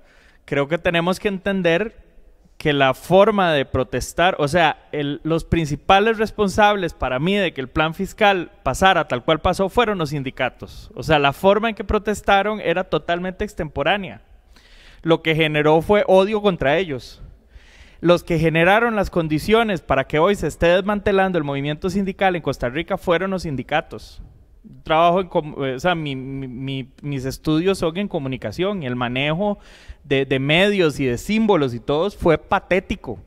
Creo que tenemos que entender que la forma de protestar, o sea, los principales responsables para mí de que el plan fiscal pasara tal cual pasó fueron los sindicatos. O sea, la forma en que protestaron era totalmente extemporánea lo que generó fue odio contra ellos. Los que generaron las condiciones para que hoy se esté desmantelando el movimiento sindical en Costa Rica fueron los sindicatos. Trabajo en, eh, mis estudios son en comunicación y el manejo de, medios y de símbolos y todos fue patético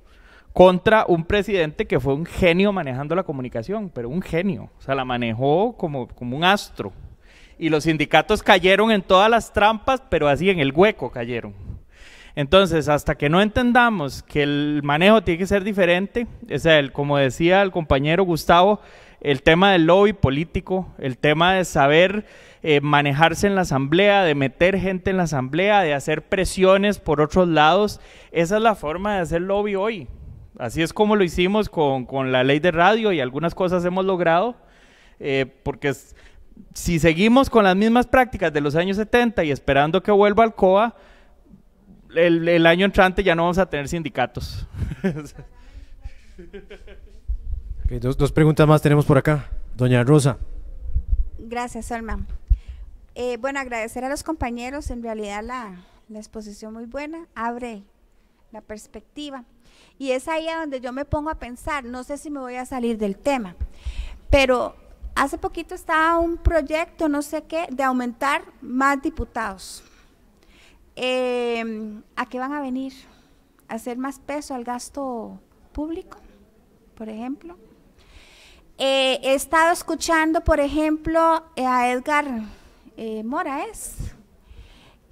contra un presidente que fue un genio manejando la comunicación, pero un genio, o sea, la manejó como un astro y los sindicatos cayeron en todas las trampas, pero así en el hueco cayeron. Entonces, hasta que no entendamos que el manejo tiene que ser diferente, es el, como decía el compañero Gustavo, el tema del lobby político, el tema de saber eh, manejarse en la asamblea, de meter gente en la asamblea, de hacer presiones por otros lados, esa es la forma de hacer lobby hoy. Así es como lo hicimos con, la ley de radio y algunas cosas hemos logrado, eh, porque es, si seguimos con las mismas prácticas de los años 70 y esperando que vuelva al COA, el, año entrante ya no vamos a tener sindicatos. <laughs> dos, preguntas más tenemos por acá. Doña Rosa. Gracias, Alma. Eh, bueno, agradecer a los compañeros, en realidad la, la exposición muy buena, abre la perspectiva. Y es ahí a donde yo me pongo a pensar, no sé si me voy a salir del tema, pero Hace poquito estaba un proyecto, no sé qué, de aumentar más diputados. Eh, ¿A qué van a venir? ¿A hacer más peso al gasto público, por ejemplo? Eh, he estado escuchando, por ejemplo, eh, a Edgar Moraes,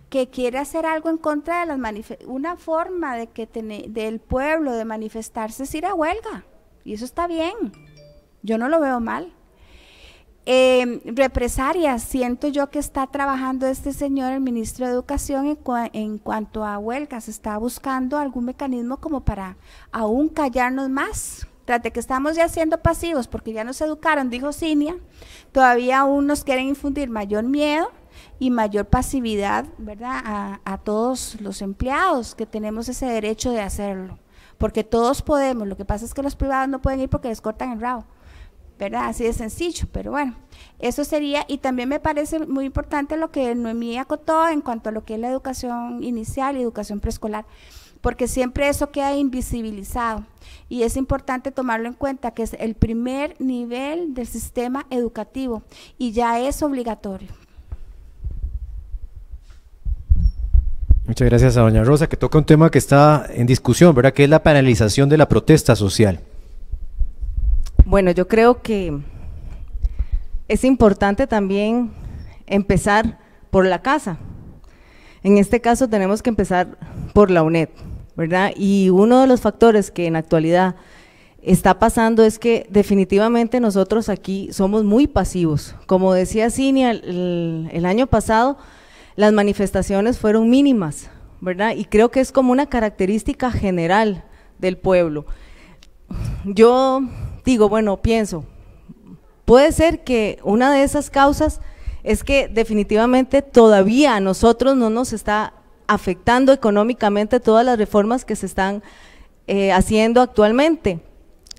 que quiere hacer algo en contra de las manifestaciones. Una forma de que del pueblo de manifestarse es ir a huelga. Y eso está bien. Yo no lo veo mal eh, siento yo que está trabajando este señor, el ministro de Educación, en, cuanto a huelgas, está buscando algún mecanismo como para aún callarnos más trate que estamos ya siendo pasivos porque ya nos educaron, dijo Cinia, todavía aún nos quieren infundir mayor miedo y mayor pasividad, ¿verdad? A, a, todos los empleados que tenemos ese derecho de hacerlo, porque todos podemos, lo que pasa es que los privados no pueden ir porque les cortan el rabo. ¿verdad? Así de sencillo, pero bueno, eso sería, y también me parece muy importante lo que Noemí acotó en cuanto a lo que es la educación inicial y educación preescolar, porque siempre eso queda invisibilizado y es importante tomarlo en cuenta, que es el primer nivel del sistema educativo y ya es obligatorio. Muchas gracias a doña Rosa, que toca un tema que está en discusión, ¿verdad? Que es la penalización de la protesta social. Bueno, yo creo que es importante también empezar por la casa. En este caso tenemos que empezar por la UNED, ¿verdad? Y uno de los factores que en actualidad está pasando es que definitivamente nosotros aquí somos muy pasivos. Como decía Cinia el, el, año pasado, las manifestaciones fueron mínimas, ¿verdad? Y creo que es como una característica general del pueblo. Yo digo, bueno, pienso, puede ser que una de esas causas es que definitivamente todavía a nosotros no nos está afectando económicamente todas las reformas que se están eh, haciendo actualmente.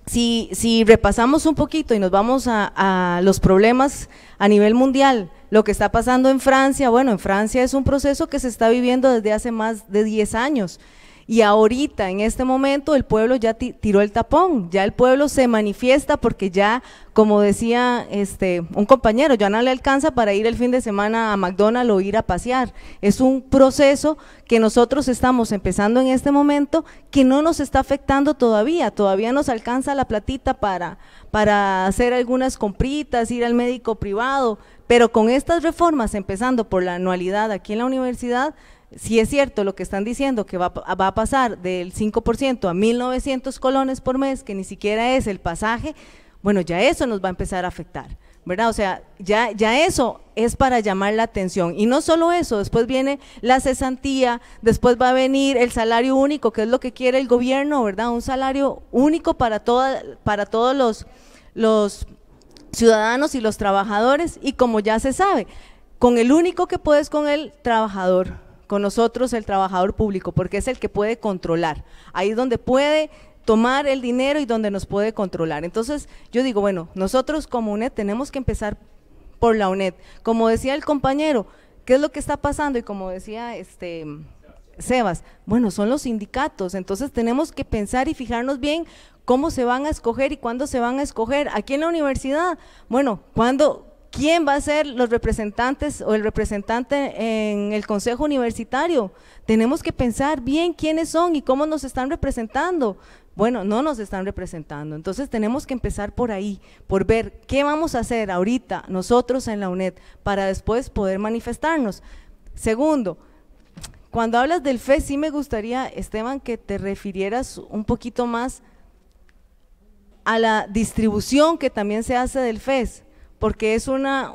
Si, si, repasamos un poquito y nos vamos a, a, los problemas a nivel mundial, lo que está pasando en Francia, bueno, en Francia es un proceso que se está viviendo desde hace más de 10 años y ahorita, en este momento, el pueblo ya tiró el tapón, ya el pueblo se manifiesta porque ya, como decía este, un compañero, ya no le alcanza para ir el fin de semana a McDonald's o ir a pasear. Es un proceso que nosotros estamos empezando en este momento que no nos está afectando todavía, todavía nos alcanza la platita para, para hacer algunas compritas, ir al médico privado, pero con estas reformas, empezando por la anualidad aquí en la universidad, si es cierto lo que están diciendo, que va, a pasar del 5% a 1.900 colones por mes, que ni siquiera es el pasaje, bueno, ya eso nos va a empezar a afectar, ¿verdad? O sea, ya, ya eso es para llamar la atención. Y no solo eso, después viene la cesantía, después va a venir el salario único, que es lo que quiere el gobierno, ¿verdad? Un salario único para, toda, para todos los, los ciudadanos y los trabajadores, y como ya se sabe, con el único que puedes con el trabajador, con nosotros el trabajador público, porque es el que puede controlar, ahí es donde puede tomar el dinero y donde nos puede controlar. Entonces, yo digo, bueno, nosotros como UNED tenemos que empezar por la UNED. Como decía el compañero, ¿qué es lo que está pasando? Y como decía este Sebas, bueno, son los sindicatos, entonces tenemos que pensar y fijarnos bien cómo se van a escoger y cuándo se van a escoger. Aquí en la universidad, bueno, cuándo… ¿Quién va a ser los representantes o el representante en el consejo universitario? Tenemos que pensar bien quiénes son y cómo nos están representando. Bueno, no nos están representando. Entonces tenemos que empezar por ahí, por ver qué vamos a hacer ahorita nosotros en la UNED para después poder manifestarnos. Segundo, cuando hablas del FES sí me gustaría, Esteban, que te refirieras un poquito más a la distribución que también se hace del FES porque es una,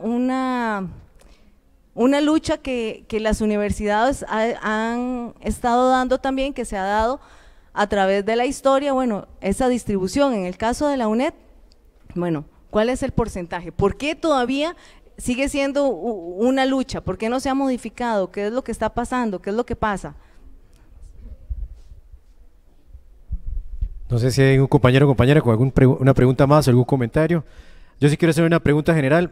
una, lucha que, las universidades han estado dando también, que se ha dado a través de la historia, bueno, esa distribución, en el caso de la UNED, bueno, ¿cuál es el porcentaje? ¿Por qué todavía sigue siendo una lucha? ¿Por qué no se ha modificado? ¿Qué es lo que está pasando? ¿Qué es lo que pasa? No sé si hay un compañero o compañera con alguna pregunta más, algún comentario. Yo sí quiero hacer una pregunta general.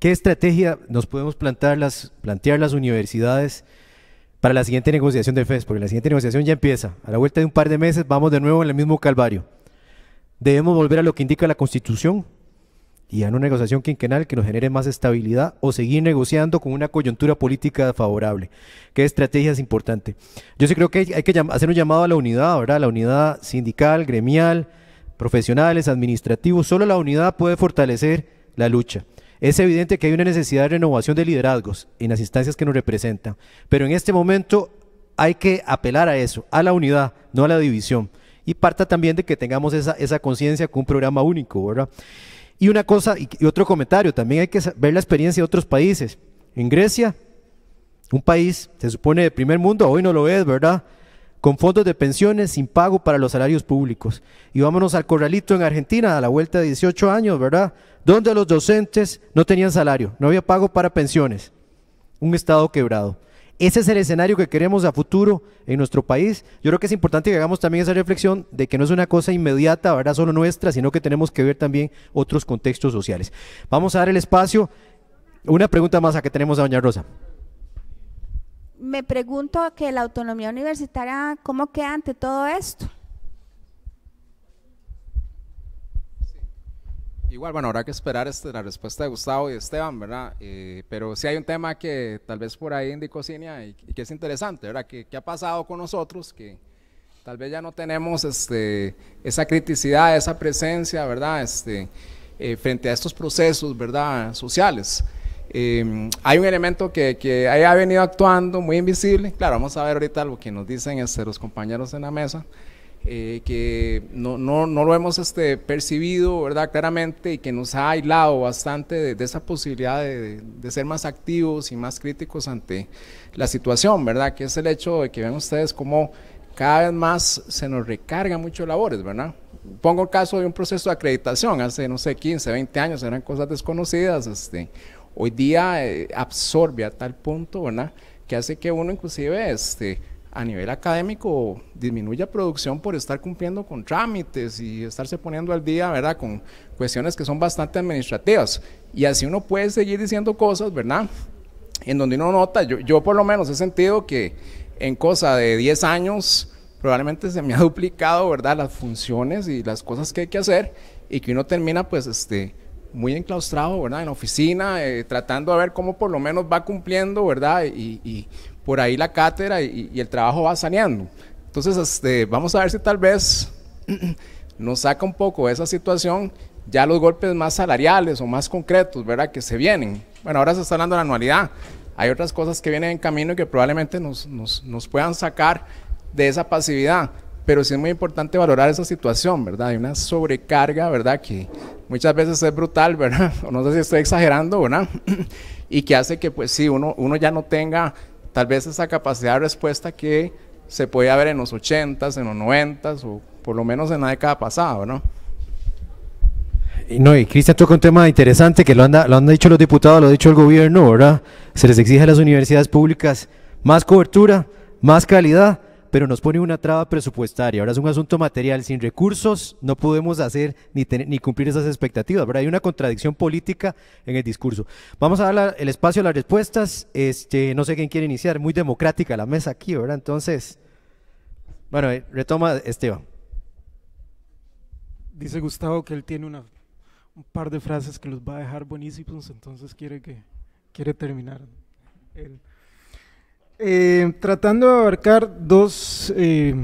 ¿Qué estrategia nos podemos plantear las, plantear las universidades para la siguiente negociación de FES? Porque la siguiente negociación ya empieza. A la vuelta de un par de meses vamos de nuevo en el mismo calvario. Debemos volver a lo que indica la Constitución y a una negociación quinquenal que nos genere más estabilidad o seguir negociando con una coyuntura política favorable. ¿Qué estrategia es importante? Yo sí creo que hay que hacer un llamado a la unidad, ¿verdad? La unidad sindical, gremial, profesionales, administrativos, solo la unidad puede fortalecer la lucha. Es evidente que hay una necesidad de renovación de liderazgos en las instancias que nos representan, pero en este momento hay que apelar a eso, a la unidad, no a la división. Y parta también de que tengamos esa, conciencia con un programa único, ¿verdad? Y una cosa, y, otro comentario, también hay que ver la experiencia de otros países. En Grecia, un país, se supone de primer mundo, hoy no lo es, ¿verdad? con fondos de pensiones sin pago para los salarios públicos. Y vámonos al corralito en Argentina, a la vuelta de 18 años, ¿verdad? Donde los docentes no tenían salario, no había pago para pensiones. Un Estado quebrado. Ese es el escenario que queremos a futuro en nuestro país. Yo creo que es importante que hagamos también esa reflexión de que no es una cosa inmediata, ¿verdad? Solo nuestra, sino que tenemos que ver también otros contextos sociales. Vamos a dar el espacio. Una pregunta más a que tenemos a doña Rosa me pregunto que la autonomía universitaria, ¿cómo queda ante todo esto? Igual, bueno, habrá que esperar este, la respuesta de Gustavo y Esteban, ¿verdad? Eh, pero sí hay un tema que tal vez por ahí indicó Cinia y, que es interesante, ¿verdad? ¿Qué ha pasado con nosotros, que tal vez ya no tenemos este, esa criticidad, esa presencia, ¿verdad? Este, eh, frente a estos procesos, ¿verdad? Sociales. Em, hay un elemento que, que ha venido actuando muy invisible. Claro, vamos a ver ahorita lo que nos dicen este, los compañeros en la mesa, eh, que no, lo hemos este, percibido ¿verdad? claramente y que nos ha aislado bastante de, esa posibilidad de, ser más activos y más críticos ante la situación, ¿verdad? que es el hecho de que ven ustedes cómo cada vez más se nos recarga mucho labores, ¿verdad? Pongo el caso de un proceso de acreditación, hace, no sé, 15, 20 años eran cosas desconocidas, este, hoy día eh, absorbe a tal punto, ¿verdad? Que hace que uno inclusive este, a nivel académico disminuya producción por estar cumpliendo con trámites y estarse poniendo al día, ¿verdad? Con cuestiones que son bastante administrativas. Y así uno puede seguir diciendo cosas, ¿verdad? En donde uno nota, yo, yo por lo menos he sentido que en cosa de 10 años probablemente se me ha duplicado, ¿verdad? Las funciones y las cosas que hay que hacer y que uno termina pues este muy enclaustrado, ¿verdad? En la oficina, eh, tratando de ver cómo por lo menos va cumpliendo, ¿verdad? Y, por ahí la cátedra y, el trabajo va saneando. Entonces, este, vamos a ver si tal vez <clears throat> nos saca un poco de esa situación ya los golpes más salariales o más concretos, ¿verdad? Que se vienen. Bueno, ahora se está hablando de la anualidad. Hay otras cosas que vienen en camino y que probablemente nos, nos puedan sacar de esa pasividad pero sí es muy importante valorar esa situación, ¿verdad? Hay una sobrecarga, ¿verdad? Que muchas veces es brutal, ¿verdad? <laughs> O no sé si estoy exagerando, ¿verdad? <clears throat> y que hace que, pues sí, uno, uno ya no tenga tal vez esa capacidad de respuesta que se podía ver en los 80s, en los 90s o por lo menos en la década pasada, ¿no? Y no, y Cristian toca un tema interesante que lo, han, lo han dicho los diputados, lo ha dicho el gobierno, ¿verdad? Se les exige a las universidades públicas más cobertura, más calidad, pero nos pone una traba presupuestaria. Ahora es un asunto material. Sin recursos no podemos hacer ni, ni cumplir esas expectativas. ¿verdad? Hay una contradicción política en el discurso. Vamos a dar el espacio a las respuestas. Este, no sé quién quiere iniciar. Muy democrática la mesa aquí, ¿verdad? Entonces, bueno, eh, retoma Esteban. Dice Gustavo que él tiene un par de frases que los va a dejar buenísimos, entonces quiere que quiere terminar él. Eh, tratando de abarcar dos, eh,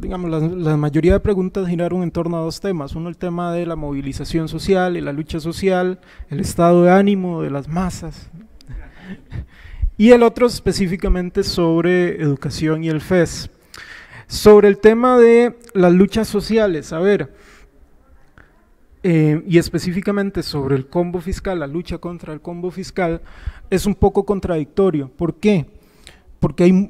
digamos, la, mayoría de preguntas giraron en torno a dos temas. Uno, el tema de la movilización social y la lucha social, el estado de ánimo de las masas. Y el otro específicamente sobre educación y el FES. Sobre el tema de las luchas sociales, a ver, eh, y específicamente sobre el combo fiscal, la lucha contra el combo fiscal, es un poco contradictorio. ¿Por qué? porque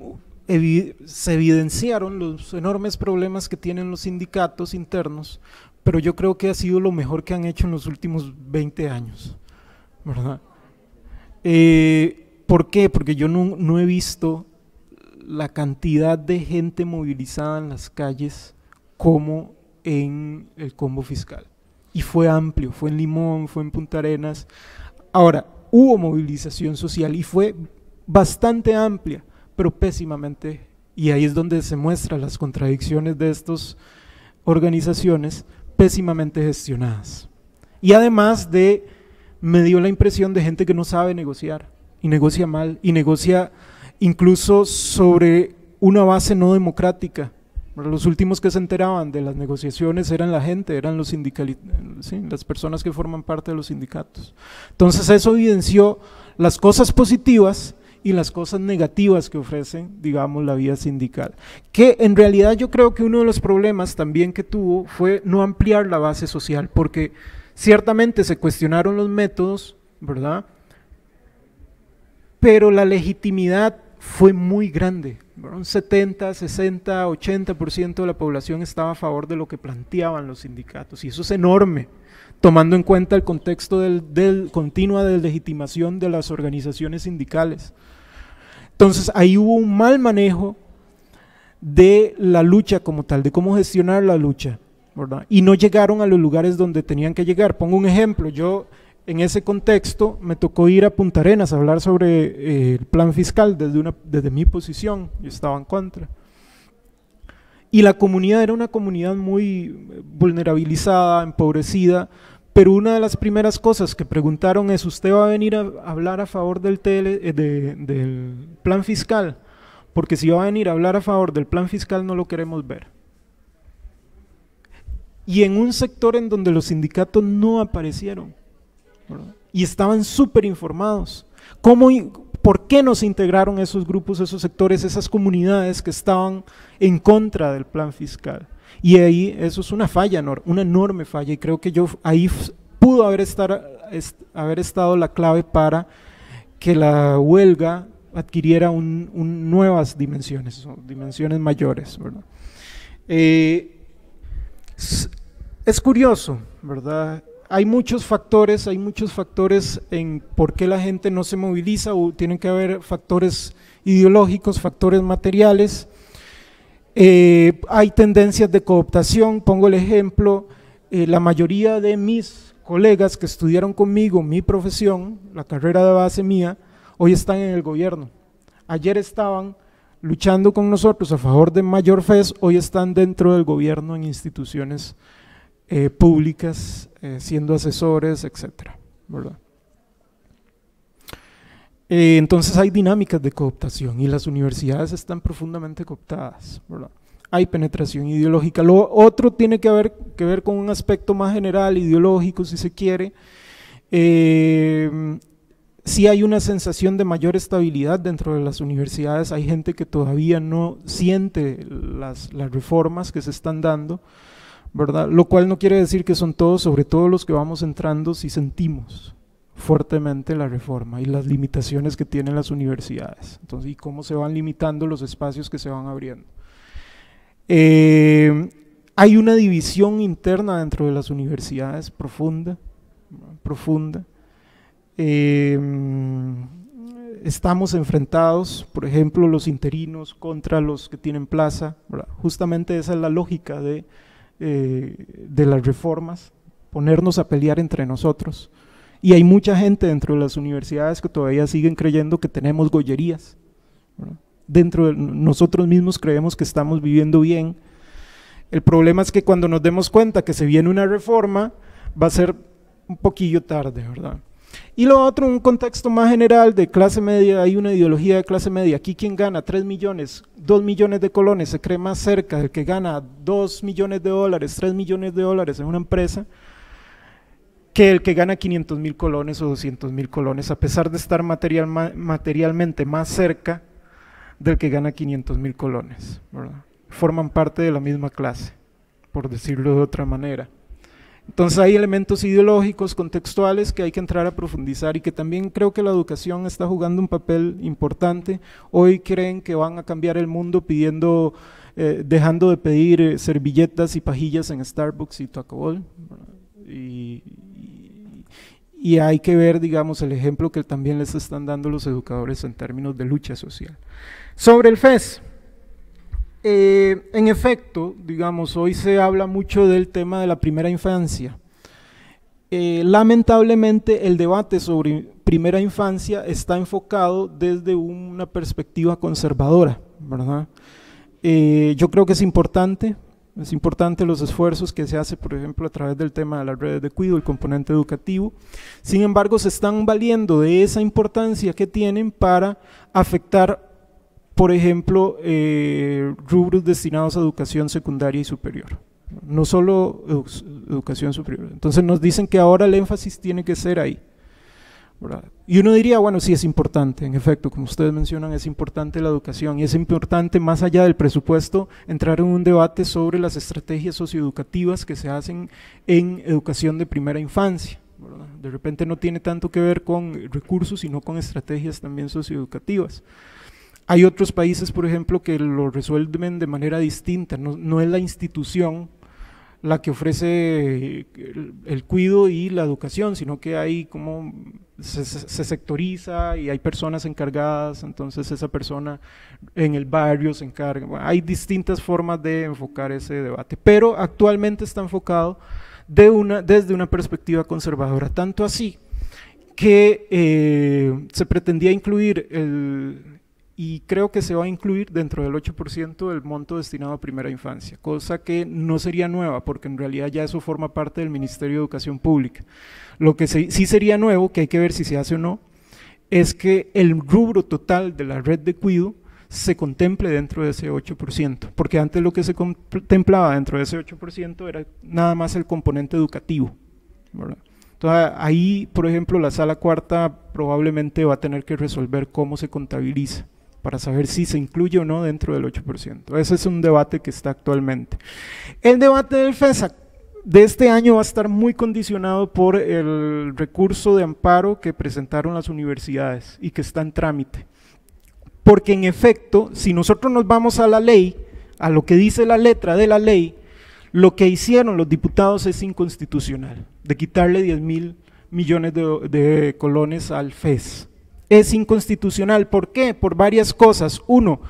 se evidenciaron los enormes problemas que tienen los sindicatos internos, pero yo creo que ha sido lo mejor que han hecho en los últimos 20 años, ¿verdad? Eh, ¿Por qué? Porque yo no, no he visto la cantidad de gente movilizada en las calles como en el combo fiscal. Y fue amplio, fue en Limón, fue en Punta Arenas. Ahora, hubo movilización social y fue bastante amplia pero pésimamente, y ahí es donde se muestran las contradicciones de estas organizaciones pésimamente gestionadas. Y además de, me dio la impresión de gente que no sabe negociar, y negocia mal, y negocia incluso sobre una base no democrática. Los últimos que se enteraban de las negociaciones eran la gente, eran los sí, las personas que forman parte de los sindicatos. Entonces eso evidenció las cosas positivas y las cosas negativas que ofrece, digamos, la vía sindical. Que en realidad yo creo que uno de los problemas también que tuvo fue no ampliar la base social, porque ciertamente se cuestionaron los métodos, ¿verdad? Pero la legitimidad fue muy grande. Un 70, 60, 80% de la población estaba a favor de lo que planteaban los sindicatos. Y eso es enorme, tomando en cuenta el contexto del, del continua deslegitimación de las organizaciones sindicales. Entonces ahí hubo un mal manejo de la lucha como tal, de cómo gestionar la lucha, ¿verdad? Y no llegaron a los lugares donde tenían que llegar. Pongo un ejemplo, yo en ese contexto me tocó ir a Punta Arenas a hablar sobre eh, el plan fiscal desde, una, desde mi posición, yo estaba en contra. Y la comunidad era una comunidad muy eh, vulnerabilizada, empobrecida, pero una de las primeras cosas que preguntaron es, ¿usted va a venir a hablar a favor eh, del, plan fiscal? Porque si va a venir a hablar a favor del plan fiscal no lo queremos ver. Y en un sector en donde los sindicatos no aparecieron. Y estaban súper informados. ¿Por qué nos integraron esos grupos, esos sectores, esas comunidades que estaban en contra del plan fiscal? Y ahí eso es una falla, una enorme falla. Y creo que yo ahí pudo haber, haber estado la clave para que la huelga adquiriera nuevas dimensiones, dimensiones mayores. Eh, es curioso, ¿verdad? Hay muchos factores, hay muchos factores en por qué la gente no se moviliza, o tienen que haber factores ideológicos, factores materiales, eh, hay tendencias de cooptación, pongo el ejemplo, eh, la mayoría de mis colegas que estudiaron conmigo mi profesión, la carrera de base mía, hoy están en el gobierno. Ayer estaban luchando con nosotros a favor de Mayor fe, hoy están dentro del gobierno en instituciones eh, públicas, siendo asesores, etcétera, ¿verdad? Eh, entonces hay dinámicas de cooptación y las universidades están profundamente cooptadas, Hay penetración ideológica. Lo otro tiene que ver, con un aspecto más general, ideológico, si se quiere. Eh, si hay una sensación de mayor estabilidad dentro de las universidades, hay gente que todavía no siente las, reformas que se están dando, Lo cual no quiere decir que son todos, sobre todo los que vamos entrando, si sentimos fuertemente la reforma y las limitaciones que tienen las universidades. Entonces, y cómo se van limitando los espacios que se van abriendo. Eh, hay una división interna dentro de las universidades profunda, profunda. Eh, estamos enfrentados, por ejemplo, los interinos contra los que tienen plaza. Justamente esa es la lógica de, eh, de las reformas, ponernos a pelear entre nosotros. Y hay mucha gente dentro de las universidades que todavía siguen creyendo que tenemos gollerías. Dentro de nosotros mismos creemos que estamos viviendo bien. El problema es que cuando nos demos cuenta que se viene una reforma, va a ser un poquillo tarde, ¿verdad? Y lo otro, un contexto más general de clase media, hay una ideología de clase media. Aquí quien gana 3 millones, 2 millones de colones se cree más cerca del que gana 2 millones de dólares, 3 millones de dólares en una empresa que el que gana 500 mil colones o 200 mil colones, a pesar de estar material, materialmente más cerca del que gana 500 mil colones. Forman parte de la misma clase, por decirlo de otra manera. Entonces hay elementos ideológicos, contextuales que hay que entrar a profundizar y que también creo que la educación está jugando un papel importante. Hoy creen que van a cambiar el mundo pidiendo, eh, dejando de pedir eh, servilletas y pajillas en Starbucks y Taco Bell y hay que ver, digamos, el ejemplo que también les están dando los educadores en términos de lucha social. Sobre el FES, eh, en efecto, digamos, hoy se habla mucho del tema de la primera infancia. Eh, lamentablemente el debate sobre primera infancia está enfocado desde una perspectiva conservadora, ¿verdad? Eh, yo creo que es importante, es importante los esfuerzos que se hacen por ejemplo, a través del tema de las redes de cuidado, el componente educativo. Sin embargo, se están valiendo de esa importancia que tienen para afectar, por ejemplo, eh, rubros destinados a educación secundaria y superior no solo educación superior. Entonces nos dicen que ahora el énfasis tiene que ser ahí. Y uno diría, bueno, sí es importante, en efecto, como ustedes mencionan, es importante la educación y es importante, más allá del presupuesto, entrar en un debate sobre las estrategias socioeducativas que se hacen en educación de primera infancia. De repente no tiene tanto que ver con recursos, sino con estrategias también socioeducativas. Hay otros países, por ejemplo, que lo resuelven de manera distinta, no, es la institución la que ofrece el, el cuido y la educación, sino que hay como se, sectoriza y hay personas encargadas, entonces esa persona en el barrio se encarga. hay distintas formas de enfocar ese debate, pero actualmente está enfocado de una, desde una perspectiva conservadora, tanto así que eh, se pretendía incluir el, y creo que se va a incluir dentro del 8% del monto destinado a primera infancia, cosa que no sería nueva, porque en realidad ya eso forma parte del Ministerio de Educación Pública. Lo que sí sería nuevo, que hay que ver si se hace o no, es que el rubro total de la red de cuido se contemple dentro de ese 8%, porque antes lo que se contemplaba dentro de ese 8% era nada más el componente educativo. Entonces, ahí, por ejemplo, la sala cuarta probablemente va a tener que resolver cómo se contabiliza para saber si se incluye o no dentro del 8%. Ese es un debate que está actualmente. El debate del FESAC de este año va a estar muy condicionado por el recurso de amparo que presentaron las universidades y que está en trámite. Porque en efecto, si nosotros nos vamos a la ley, a lo que dice la letra de la ley, lo que hicieron los diputados es inconstitucional, de quitarle 10 mil millones de, de colones al FES es inconstitucional. ¿Por qué? Por varias cosas. Uno,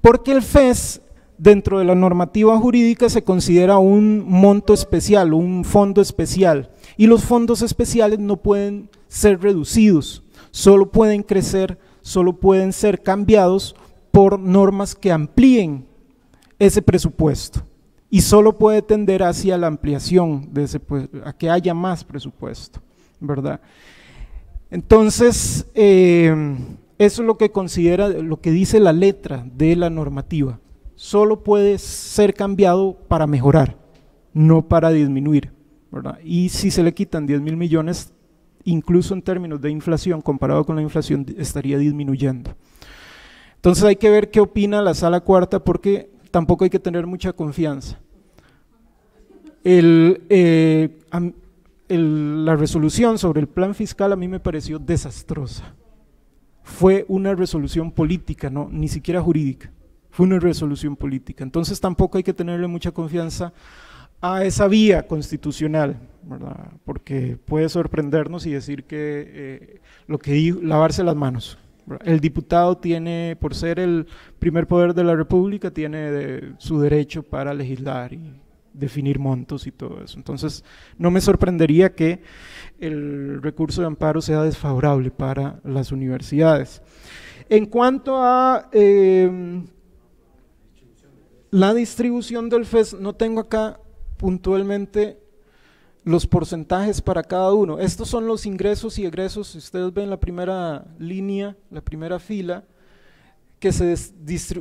porque el FES dentro de la normativa jurídica se considera un monto especial, un fondo especial, y los fondos especiales no pueden ser reducidos, solo pueden crecer, solo pueden ser cambiados por normas que amplíen ese presupuesto y solo puede tender hacia la ampliación de ese a que haya más presupuesto, ¿verdad? Entonces, em, eso es lo que considera, lo que dice la letra de la normativa. Solo puede ser cambiado para mejorar, no para disminuir. Y si se le quitan 10 mil millones, incluso en términos de inflación, comparado con la inflación, estaría disminuyendo. Entonces hay que ver qué opina la sala cuarta porque tampoco hay que tener mucha confianza. El, eh, la resolución sobre el plan fiscal a mí me pareció desastrosa. Fue una resolución política, no, ni siquiera jurídica. Fue una resolución política. Entonces tampoco hay que tenerle mucha confianza a esa vía constitucional, ¿verdad? porque puede sorprendernos y decir que eh, lo que dijo, lavarse las manos. El diputado tiene, por ser el primer poder de la República, tiene su derecho para legislar y definir montos y todo eso. Entonces, no me sorprendería que el recurso de amparo sea desfavorable para las universidades. En cuanto a em, la distribución del FES, no tengo acá puntualmente los porcentajes para cada uno. Estos son los ingresos y egresos, si ustedes ven la primera línea, la primera fila,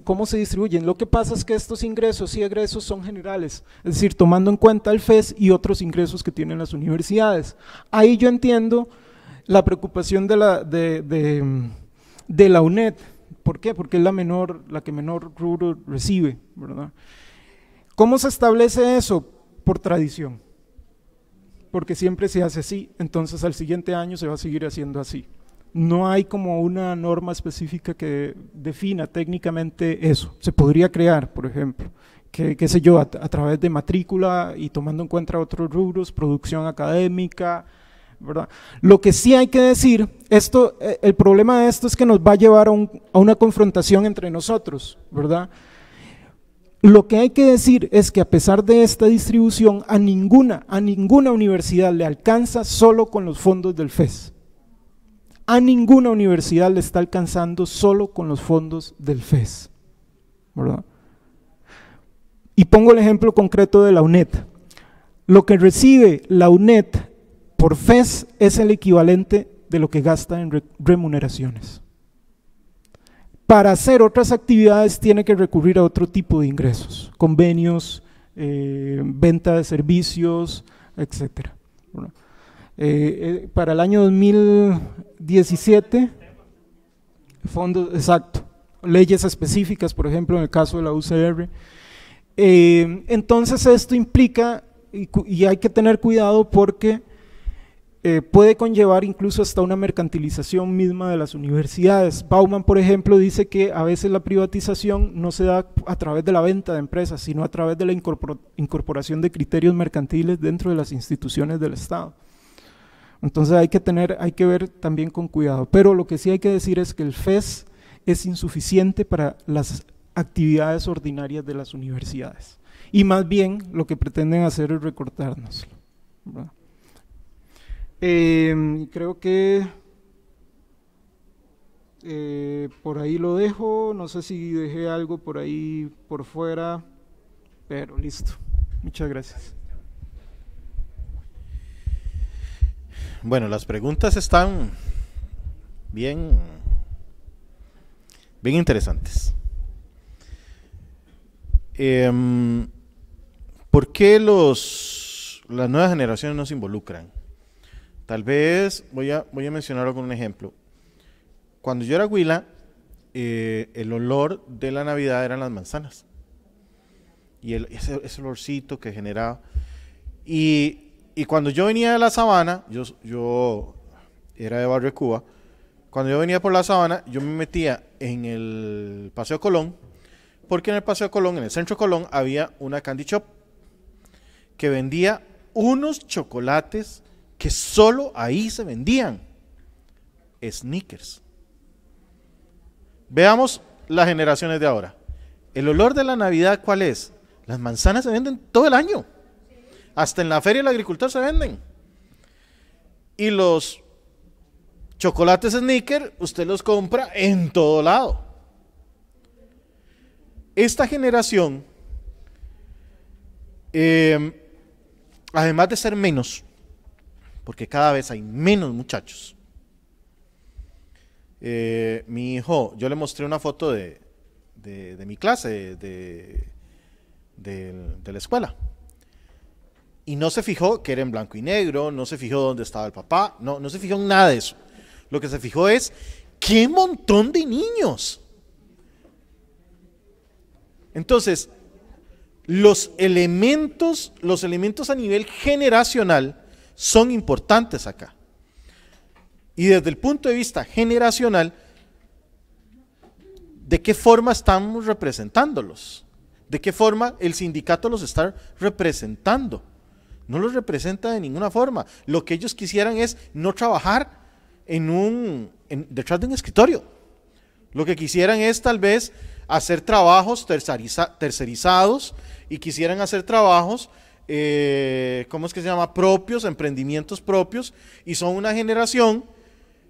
cómo se distribuyen. Lo que pasa es que estos ingresos y egresos son generales, es decir, tomando en cuenta el FES y otros ingresos que tienen las universidades. Ahí yo entiendo la preocupación de la, la UNED. ¿Por qué? Porque es la, menor, la que menor rubro recibe. ¿verdad? ¿Cómo se establece eso? Por tradición porque siempre se hace así, entonces al siguiente año se va a seguir haciendo así no hay como una norma específica que defina técnicamente eso. Se podría crear, por ejemplo, que, qué sé yo, a, través de matrícula y tomando en cuenta otros rubros, producción académica, ¿verdad? Lo que sí hay que decir, esto, eh, el problema de esto es que nos va a llevar a, a una confrontación entre nosotros, ¿verdad? Lo que hay que decir es que a pesar de esta distribución, a ninguna, a ninguna universidad le alcanza solo con los fondos del FES a ninguna universidad le está alcanzando solo con los fondos del FES. ¿verdad? Y pongo el ejemplo concreto de la UNED. Lo que recibe la UNED por FES es el equivalente de lo que gasta en remuneraciones. Para hacer otras actividades tiene que recurrir a otro tipo de ingresos, convenios, eh, venta de servicios, etc. ¿verdad? Eh, eh, para el año 2017, fondos, exacto, leyes específicas, por ejemplo, en el caso de la UCR. Eh, entonces esto implica, y, hay que tener cuidado porque puede conllevar incluso hasta una mercantilización misma de las universidades. Bauman, por ejemplo, dice que a veces la privatización no se da a través de la venta de empresas, sino a través de la incorporación de criterios mercantiles dentro de las instituciones del Estado. Entonces hay que tener, hay que ver también con cuidado. Pero lo que sí hay que decir es que el FES es insuficiente para las actividades ordinarias de las universidades. Y más bien lo que pretenden hacer es recortarnos. Em, creo que eh, por ahí lo dejo. No sé si dejé algo por ahí por fuera, pero listo. Muchas gracias. Bueno, las preguntas están bien, bien interesantes. Em, ¿Por qué los, las nuevas generaciones no se involucran? Tal vez voy a, voy a con un ejemplo. Cuando yo era huila, eh, el olor de la Navidad eran las manzanas. Y el, ese, ese olorcito que generaba. Y y cuando yo venía de la sabana, yo, yo era de Barrio Cuba, cuando yo venía por la sabana, yo me metía en el Paseo Colón, porque en el Paseo Colón, en el Centro Colón, había una candy shop que vendía unos chocolates que solo ahí se vendían. Sneakers. Veamos las generaciones de ahora. El olor de la Navidad, ¿cuál es? Las manzanas se venden todo el año. Hasta en la feria el agricultor se venden. Y los chocolates sneaker, usted los compra en todo lado. Esta generación, em, además de ser menos, porque cada vez hay menos muchachos. Eh, mi hijo, yo le mostré una foto de, mi clase, de la escuela. Y no se fijó que era en blanco y negro, no se fijó dónde estaba el papá, no, no se fijó en nada de eso. Lo que se fijó es, ¡qué montón de niños! Entonces, los elementos, los elementos a nivel generacional son importantes acá. Y desde el punto de vista generacional, ¿de qué forma estamos representándolos? ¿De qué forma el sindicato los está representando? no los representa de ninguna forma. Lo que ellos quisieran es no trabajar en un, detrás de un escritorio. Lo que quisieran es tal vez hacer trabajos tercerizados y quisieran hacer trabajos, eh, es que se llama? Propios, emprendimientos propios. Y son una generación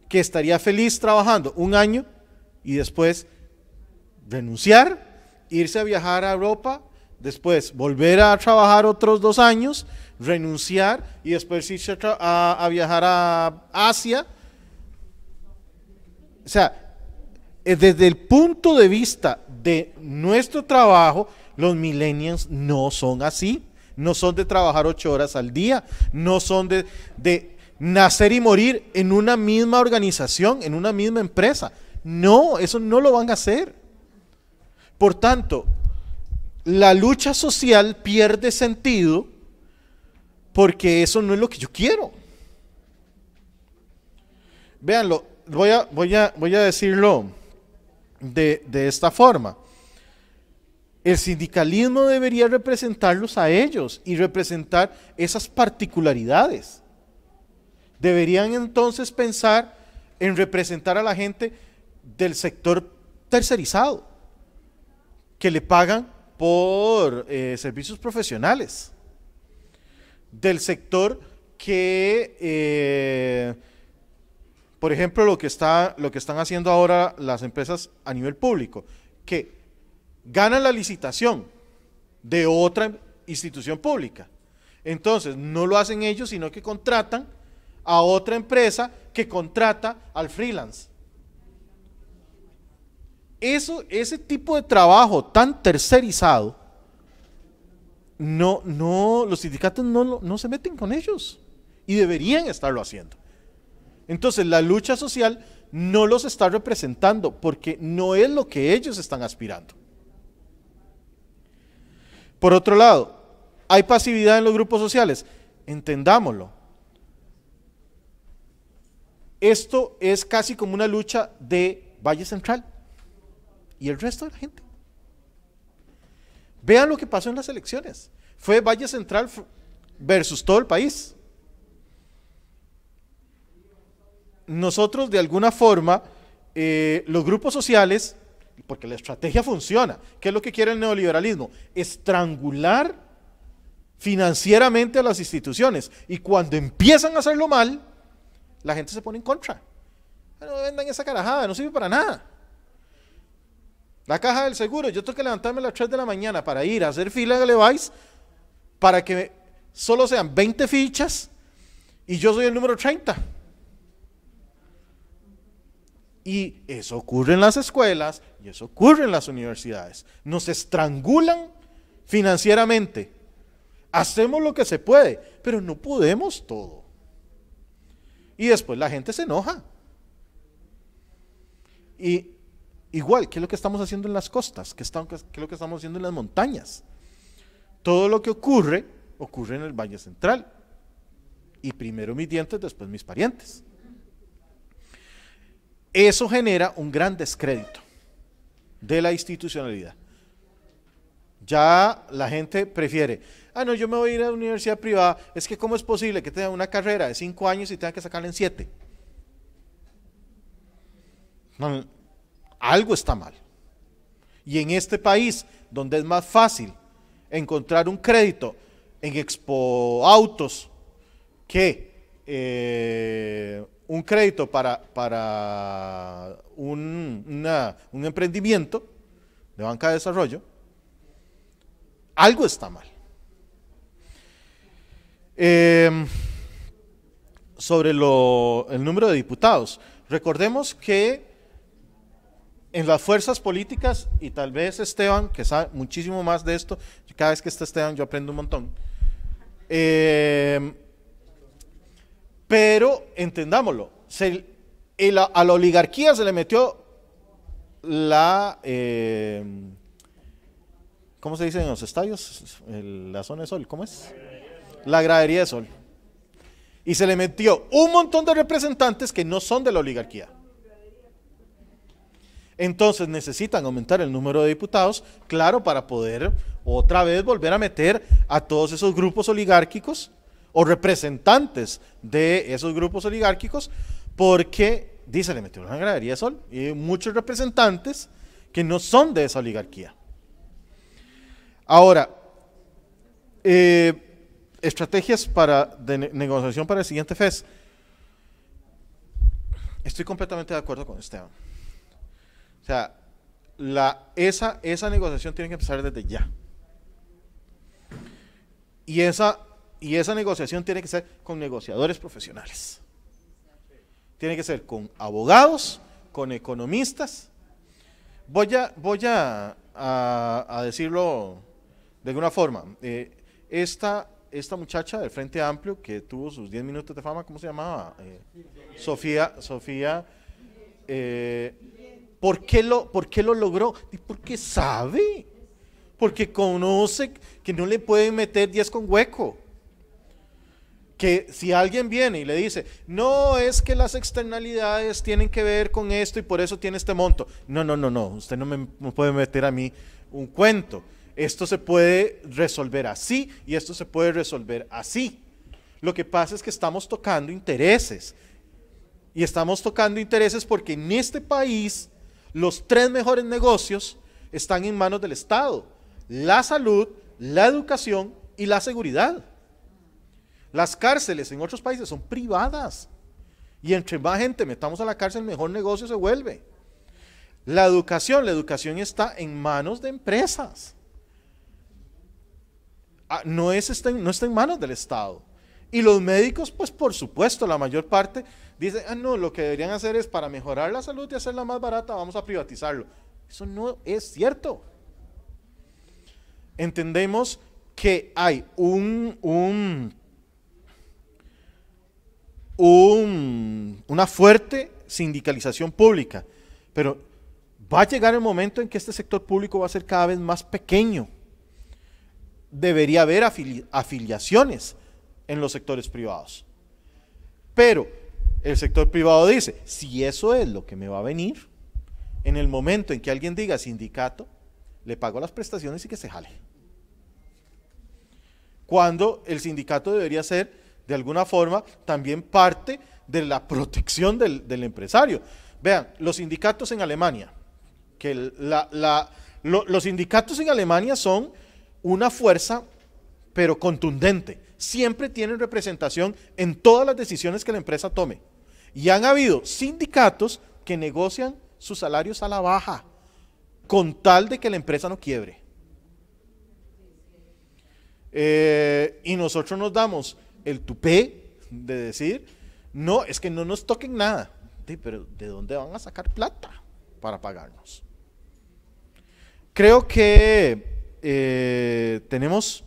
que estaría feliz trabajando un año y después renunciar, irse a viajar a Europa, después volver a trabajar otros dos años, renunciar y después irse a, viajar a Asia. O sea, eh, desde el punto de vista de nuestro trabajo, los millennials no son así. No son de trabajar ocho horas al día, no son de, de nacer y morir en una misma organización, en una misma empresa. No, eso no lo van a hacer. Por tanto, la lucha social pierde sentido porque eso no es lo que yo quiero. Veanlo, voy a, voy a, voy a decirlo de, esta forma. El sindicalismo debería representarlos a ellos y representar esas particularidades. Deberían entonces pensar en representar a la gente del sector tercerizado, que le pagan por eh, servicios profesionales del sector que, eh, por ejemplo, lo que, está, lo que están haciendo ahora las empresas a nivel público, que ganan la licitación de otra institución pública. Entonces, no lo hacen ellos, sino que contratan a otra empresa que contrata al freelance. Eso, ese tipo de trabajo tan tercerizado no, no, los sindicatos no, no se meten con ellos y deberían estarlo haciendo. Entonces la lucha social no los está representando porque no es lo que ellos están aspirando. Por otro lado, hay pasividad en los grupos sociales. Entendámoslo. Esto es casi como una lucha de Valle Central y el resto de la gente. Vean lo que pasó en las elecciones. Fue Valle Central versus todo el país. Nosotros, de alguna forma, eh, los grupos sociales, porque la estrategia funciona, ¿qué es lo que quiere el neoliberalismo? Estrangular financieramente a las instituciones. Y cuando empiezan a hacerlo mal, la gente se pone en contra. Ah, no vendan esa carajada, no sirve para nada. La caja del seguro, yo tengo que levantarme a las 3 de la mañana para ir a hacer fila de Levais para que solo sean 20 fichas y yo soy el número 30. Y eso ocurre en las escuelas y eso ocurre en las universidades. Nos estrangulan financieramente. Hacemos lo que se puede, pero no podemos todo. Y después la gente se enoja. Y Igual, ¿qué es lo que estamos haciendo en las costas? ¿Qué, es lo que estamos haciendo en las montañas? Todo lo que ocurre, ocurre en el Valle Central. Y primero mis dientes, después mis parientes. Eso genera un gran descrédito de la institucionalidad. Ya la gente prefiere, ah, no, yo me voy a ir a la universidad privada, es que cómo es posible que tenga una carrera de cinco años y tenga que sacarla en siete algo está mal. Y en este país, donde es más fácil encontrar un crédito en Expo Autos que eh, un crédito para, para un, emprendimiento de banca de desarrollo, algo está mal. Em, sobre el número de diputados, recordemos que en las fuerzas políticas, y tal vez Esteban, que sabe muchísimo más de esto, cada vez que está Esteban yo aprendo un montón. Eh, pero entendámoslo, se, a la oligarquía se le metió la... Eh, ¿Cómo se dice en los estadios? la zona de sol, ¿cómo es? La gradería de sol. Y se le metió un montón de representantes que no son de la oligarquía. Entonces necesitan aumentar el número de diputados, claro, para poder otra vez volver a meter a todos esos grupos oligárquicos o representantes de esos grupos oligárquicos, porque, dice, le metió una gradería sol, y muchos representantes que no son de esa oligarquía. Ahora, eh, estrategias para, de negociación para el siguiente FES. Estoy completamente de acuerdo con Esteban sea, esa, esa negociación tiene que empezar desde ya. Y esa, y esa negociación tiene que ser con negociadores profesionales. Tiene que ser con abogados, con economistas. Voy a, voy a, decirlo de alguna forma. Eh, esta, muchacha del Frente Amplio que tuvo sus 10 minutos de fama, ¿cómo se llamaba? Eh, Sofía, Sofía eh, ¿Por qué lo, por qué lo logró? Porque sabe, porque conoce que no le pueden meter 10 con hueco. Que si alguien viene y le dice, no, es que las externalidades tienen que ver con esto y por eso tiene este monto. No, no, no, no, usted no me puede meter a mí un cuento. Esto se puede resolver así y esto se puede resolver así. Lo que pasa es que estamos tocando intereses. Y estamos tocando intereses porque en este país los tres mejores negocios están en manos del Estado. La salud, la educación y la seguridad. Las cárceles en otros países son privadas. Y entre más gente metamos a la cárcel, mejor negocio se vuelve. La educación, la educación está en manos de empresas. Ah, no, no está en manos del Estado. Y los médicos, pues por supuesto, la mayor parte Dice, ah, no, lo que deberían hacer es para mejorar la salud y hacerla más barata, vamos a privatizarlo. Eso no es cierto. Entendemos que hay un, un, una fuerte sindicalización pública, pero va a llegar el momento en que este sector público va a ser cada vez más pequeño. Debería haber afiliaciones en los sectores privados. Pero el sector privado dice, si eso es lo que me va a venir, en el momento en que alguien diga sindicato, le pago las prestaciones y que se jale. Cuando el sindicato debería ser, de alguna forma, también parte de la protección del, empresario. Vean, los sindicatos en Alemania, que los sindicatos en Alemania son una fuerza, pero contundente siempre tienen representación en todas las decisiones que la empresa tome. Y han habido sindicatos que negocian sus salarios a la baja con tal de que la empresa no quiebre. Eh, y nosotros nos damos el tupé de decir, no, es que no nos toquen nada. pero ¿de dónde van a sacar plata para pagarnos? Creo que eh, tenemos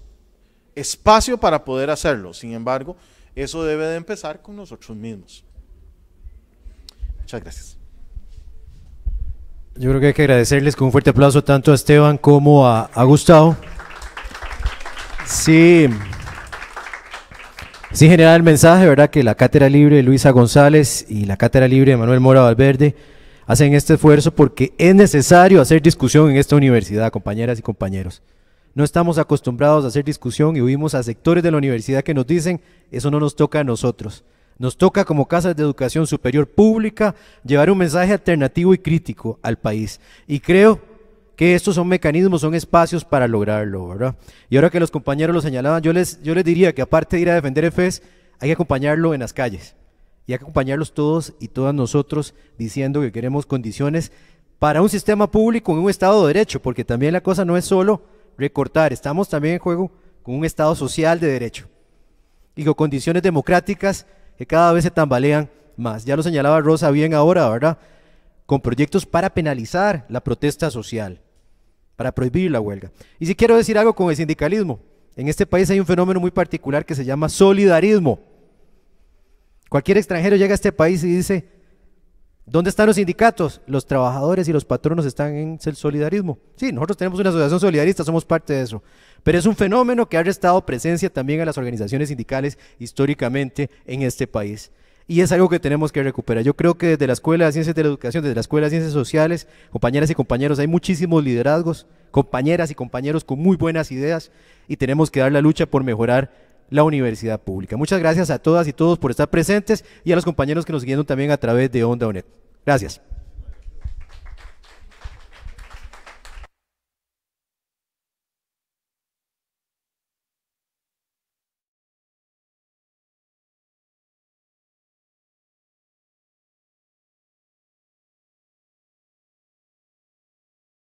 espacio para poder hacerlo. Sin embargo, eso debe de empezar con nosotros mismos. Muchas gracias. Yo creo que hay que agradecerles con un fuerte aplauso tanto a Esteban como a, Gustavo. Sí, sí generar el mensaje, ¿verdad? Que la Cátedra Libre de Luisa González y la Cátedra Libre de Manuel Mora Valverde hacen este esfuerzo porque es necesario hacer discusión en esta universidad, compañeras y compañeros. No estamos acostumbrados a hacer discusión y huimos a sectores de la universidad que nos dicen, eso no nos toca a nosotros. Nos toca como casas de educación superior pública llevar un mensaje alternativo y crítico al país. Y creo que estos son mecanismos, son espacios para lograrlo, ¿verdad? Y ahora que los compañeros lo señalaban, yo les, yo les diría que aparte de ir a defender el FES, hay que acompañarlo en las calles y hay que acompañarlos todos y todas nosotros diciendo que queremos condiciones para un sistema público en un Estado de Derecho, porque también la cosa no es solo recortar. Estamos también en juego con un Estado social de derecho y con condiciones democráticas que cada vez se tambalean más. Ya lo señalaba Rosa bien ahora, ¿verdad? Con proyectos para penalizar la protesta social, para prohibir la huelga. Y si quiero decir algo con el sindicalismo, en este país hay un fenómeno muy particular que se llama solidarismo. Cualquier extranjero llega a este país y dice, ¿Dónde están los sindicatos? Los trabajadores y los patronos están en el solidarismo. Sí, nosotros tenemos una asociación solidarista, somos parte de eso. Pero es un fenómeno que ha restado presencia también a las organizaciones sindicales históricamente en este país. Y es algo que tenemos que recuperar. Yo creo que desde la Escuela de Ciencias de la Educación, desde la Escuela de Ciencias Sociales, compañeras y compañeros, hay muchísimos liderazgos, compañeras y compañeros con muy buenas ideas y tenemos que dar la lucha por mejorar la universidad pública. Muchas gracias a todas y todos por estar presentes y a los compañeros que nos siguieron también a través de Onda Onet. Gracias.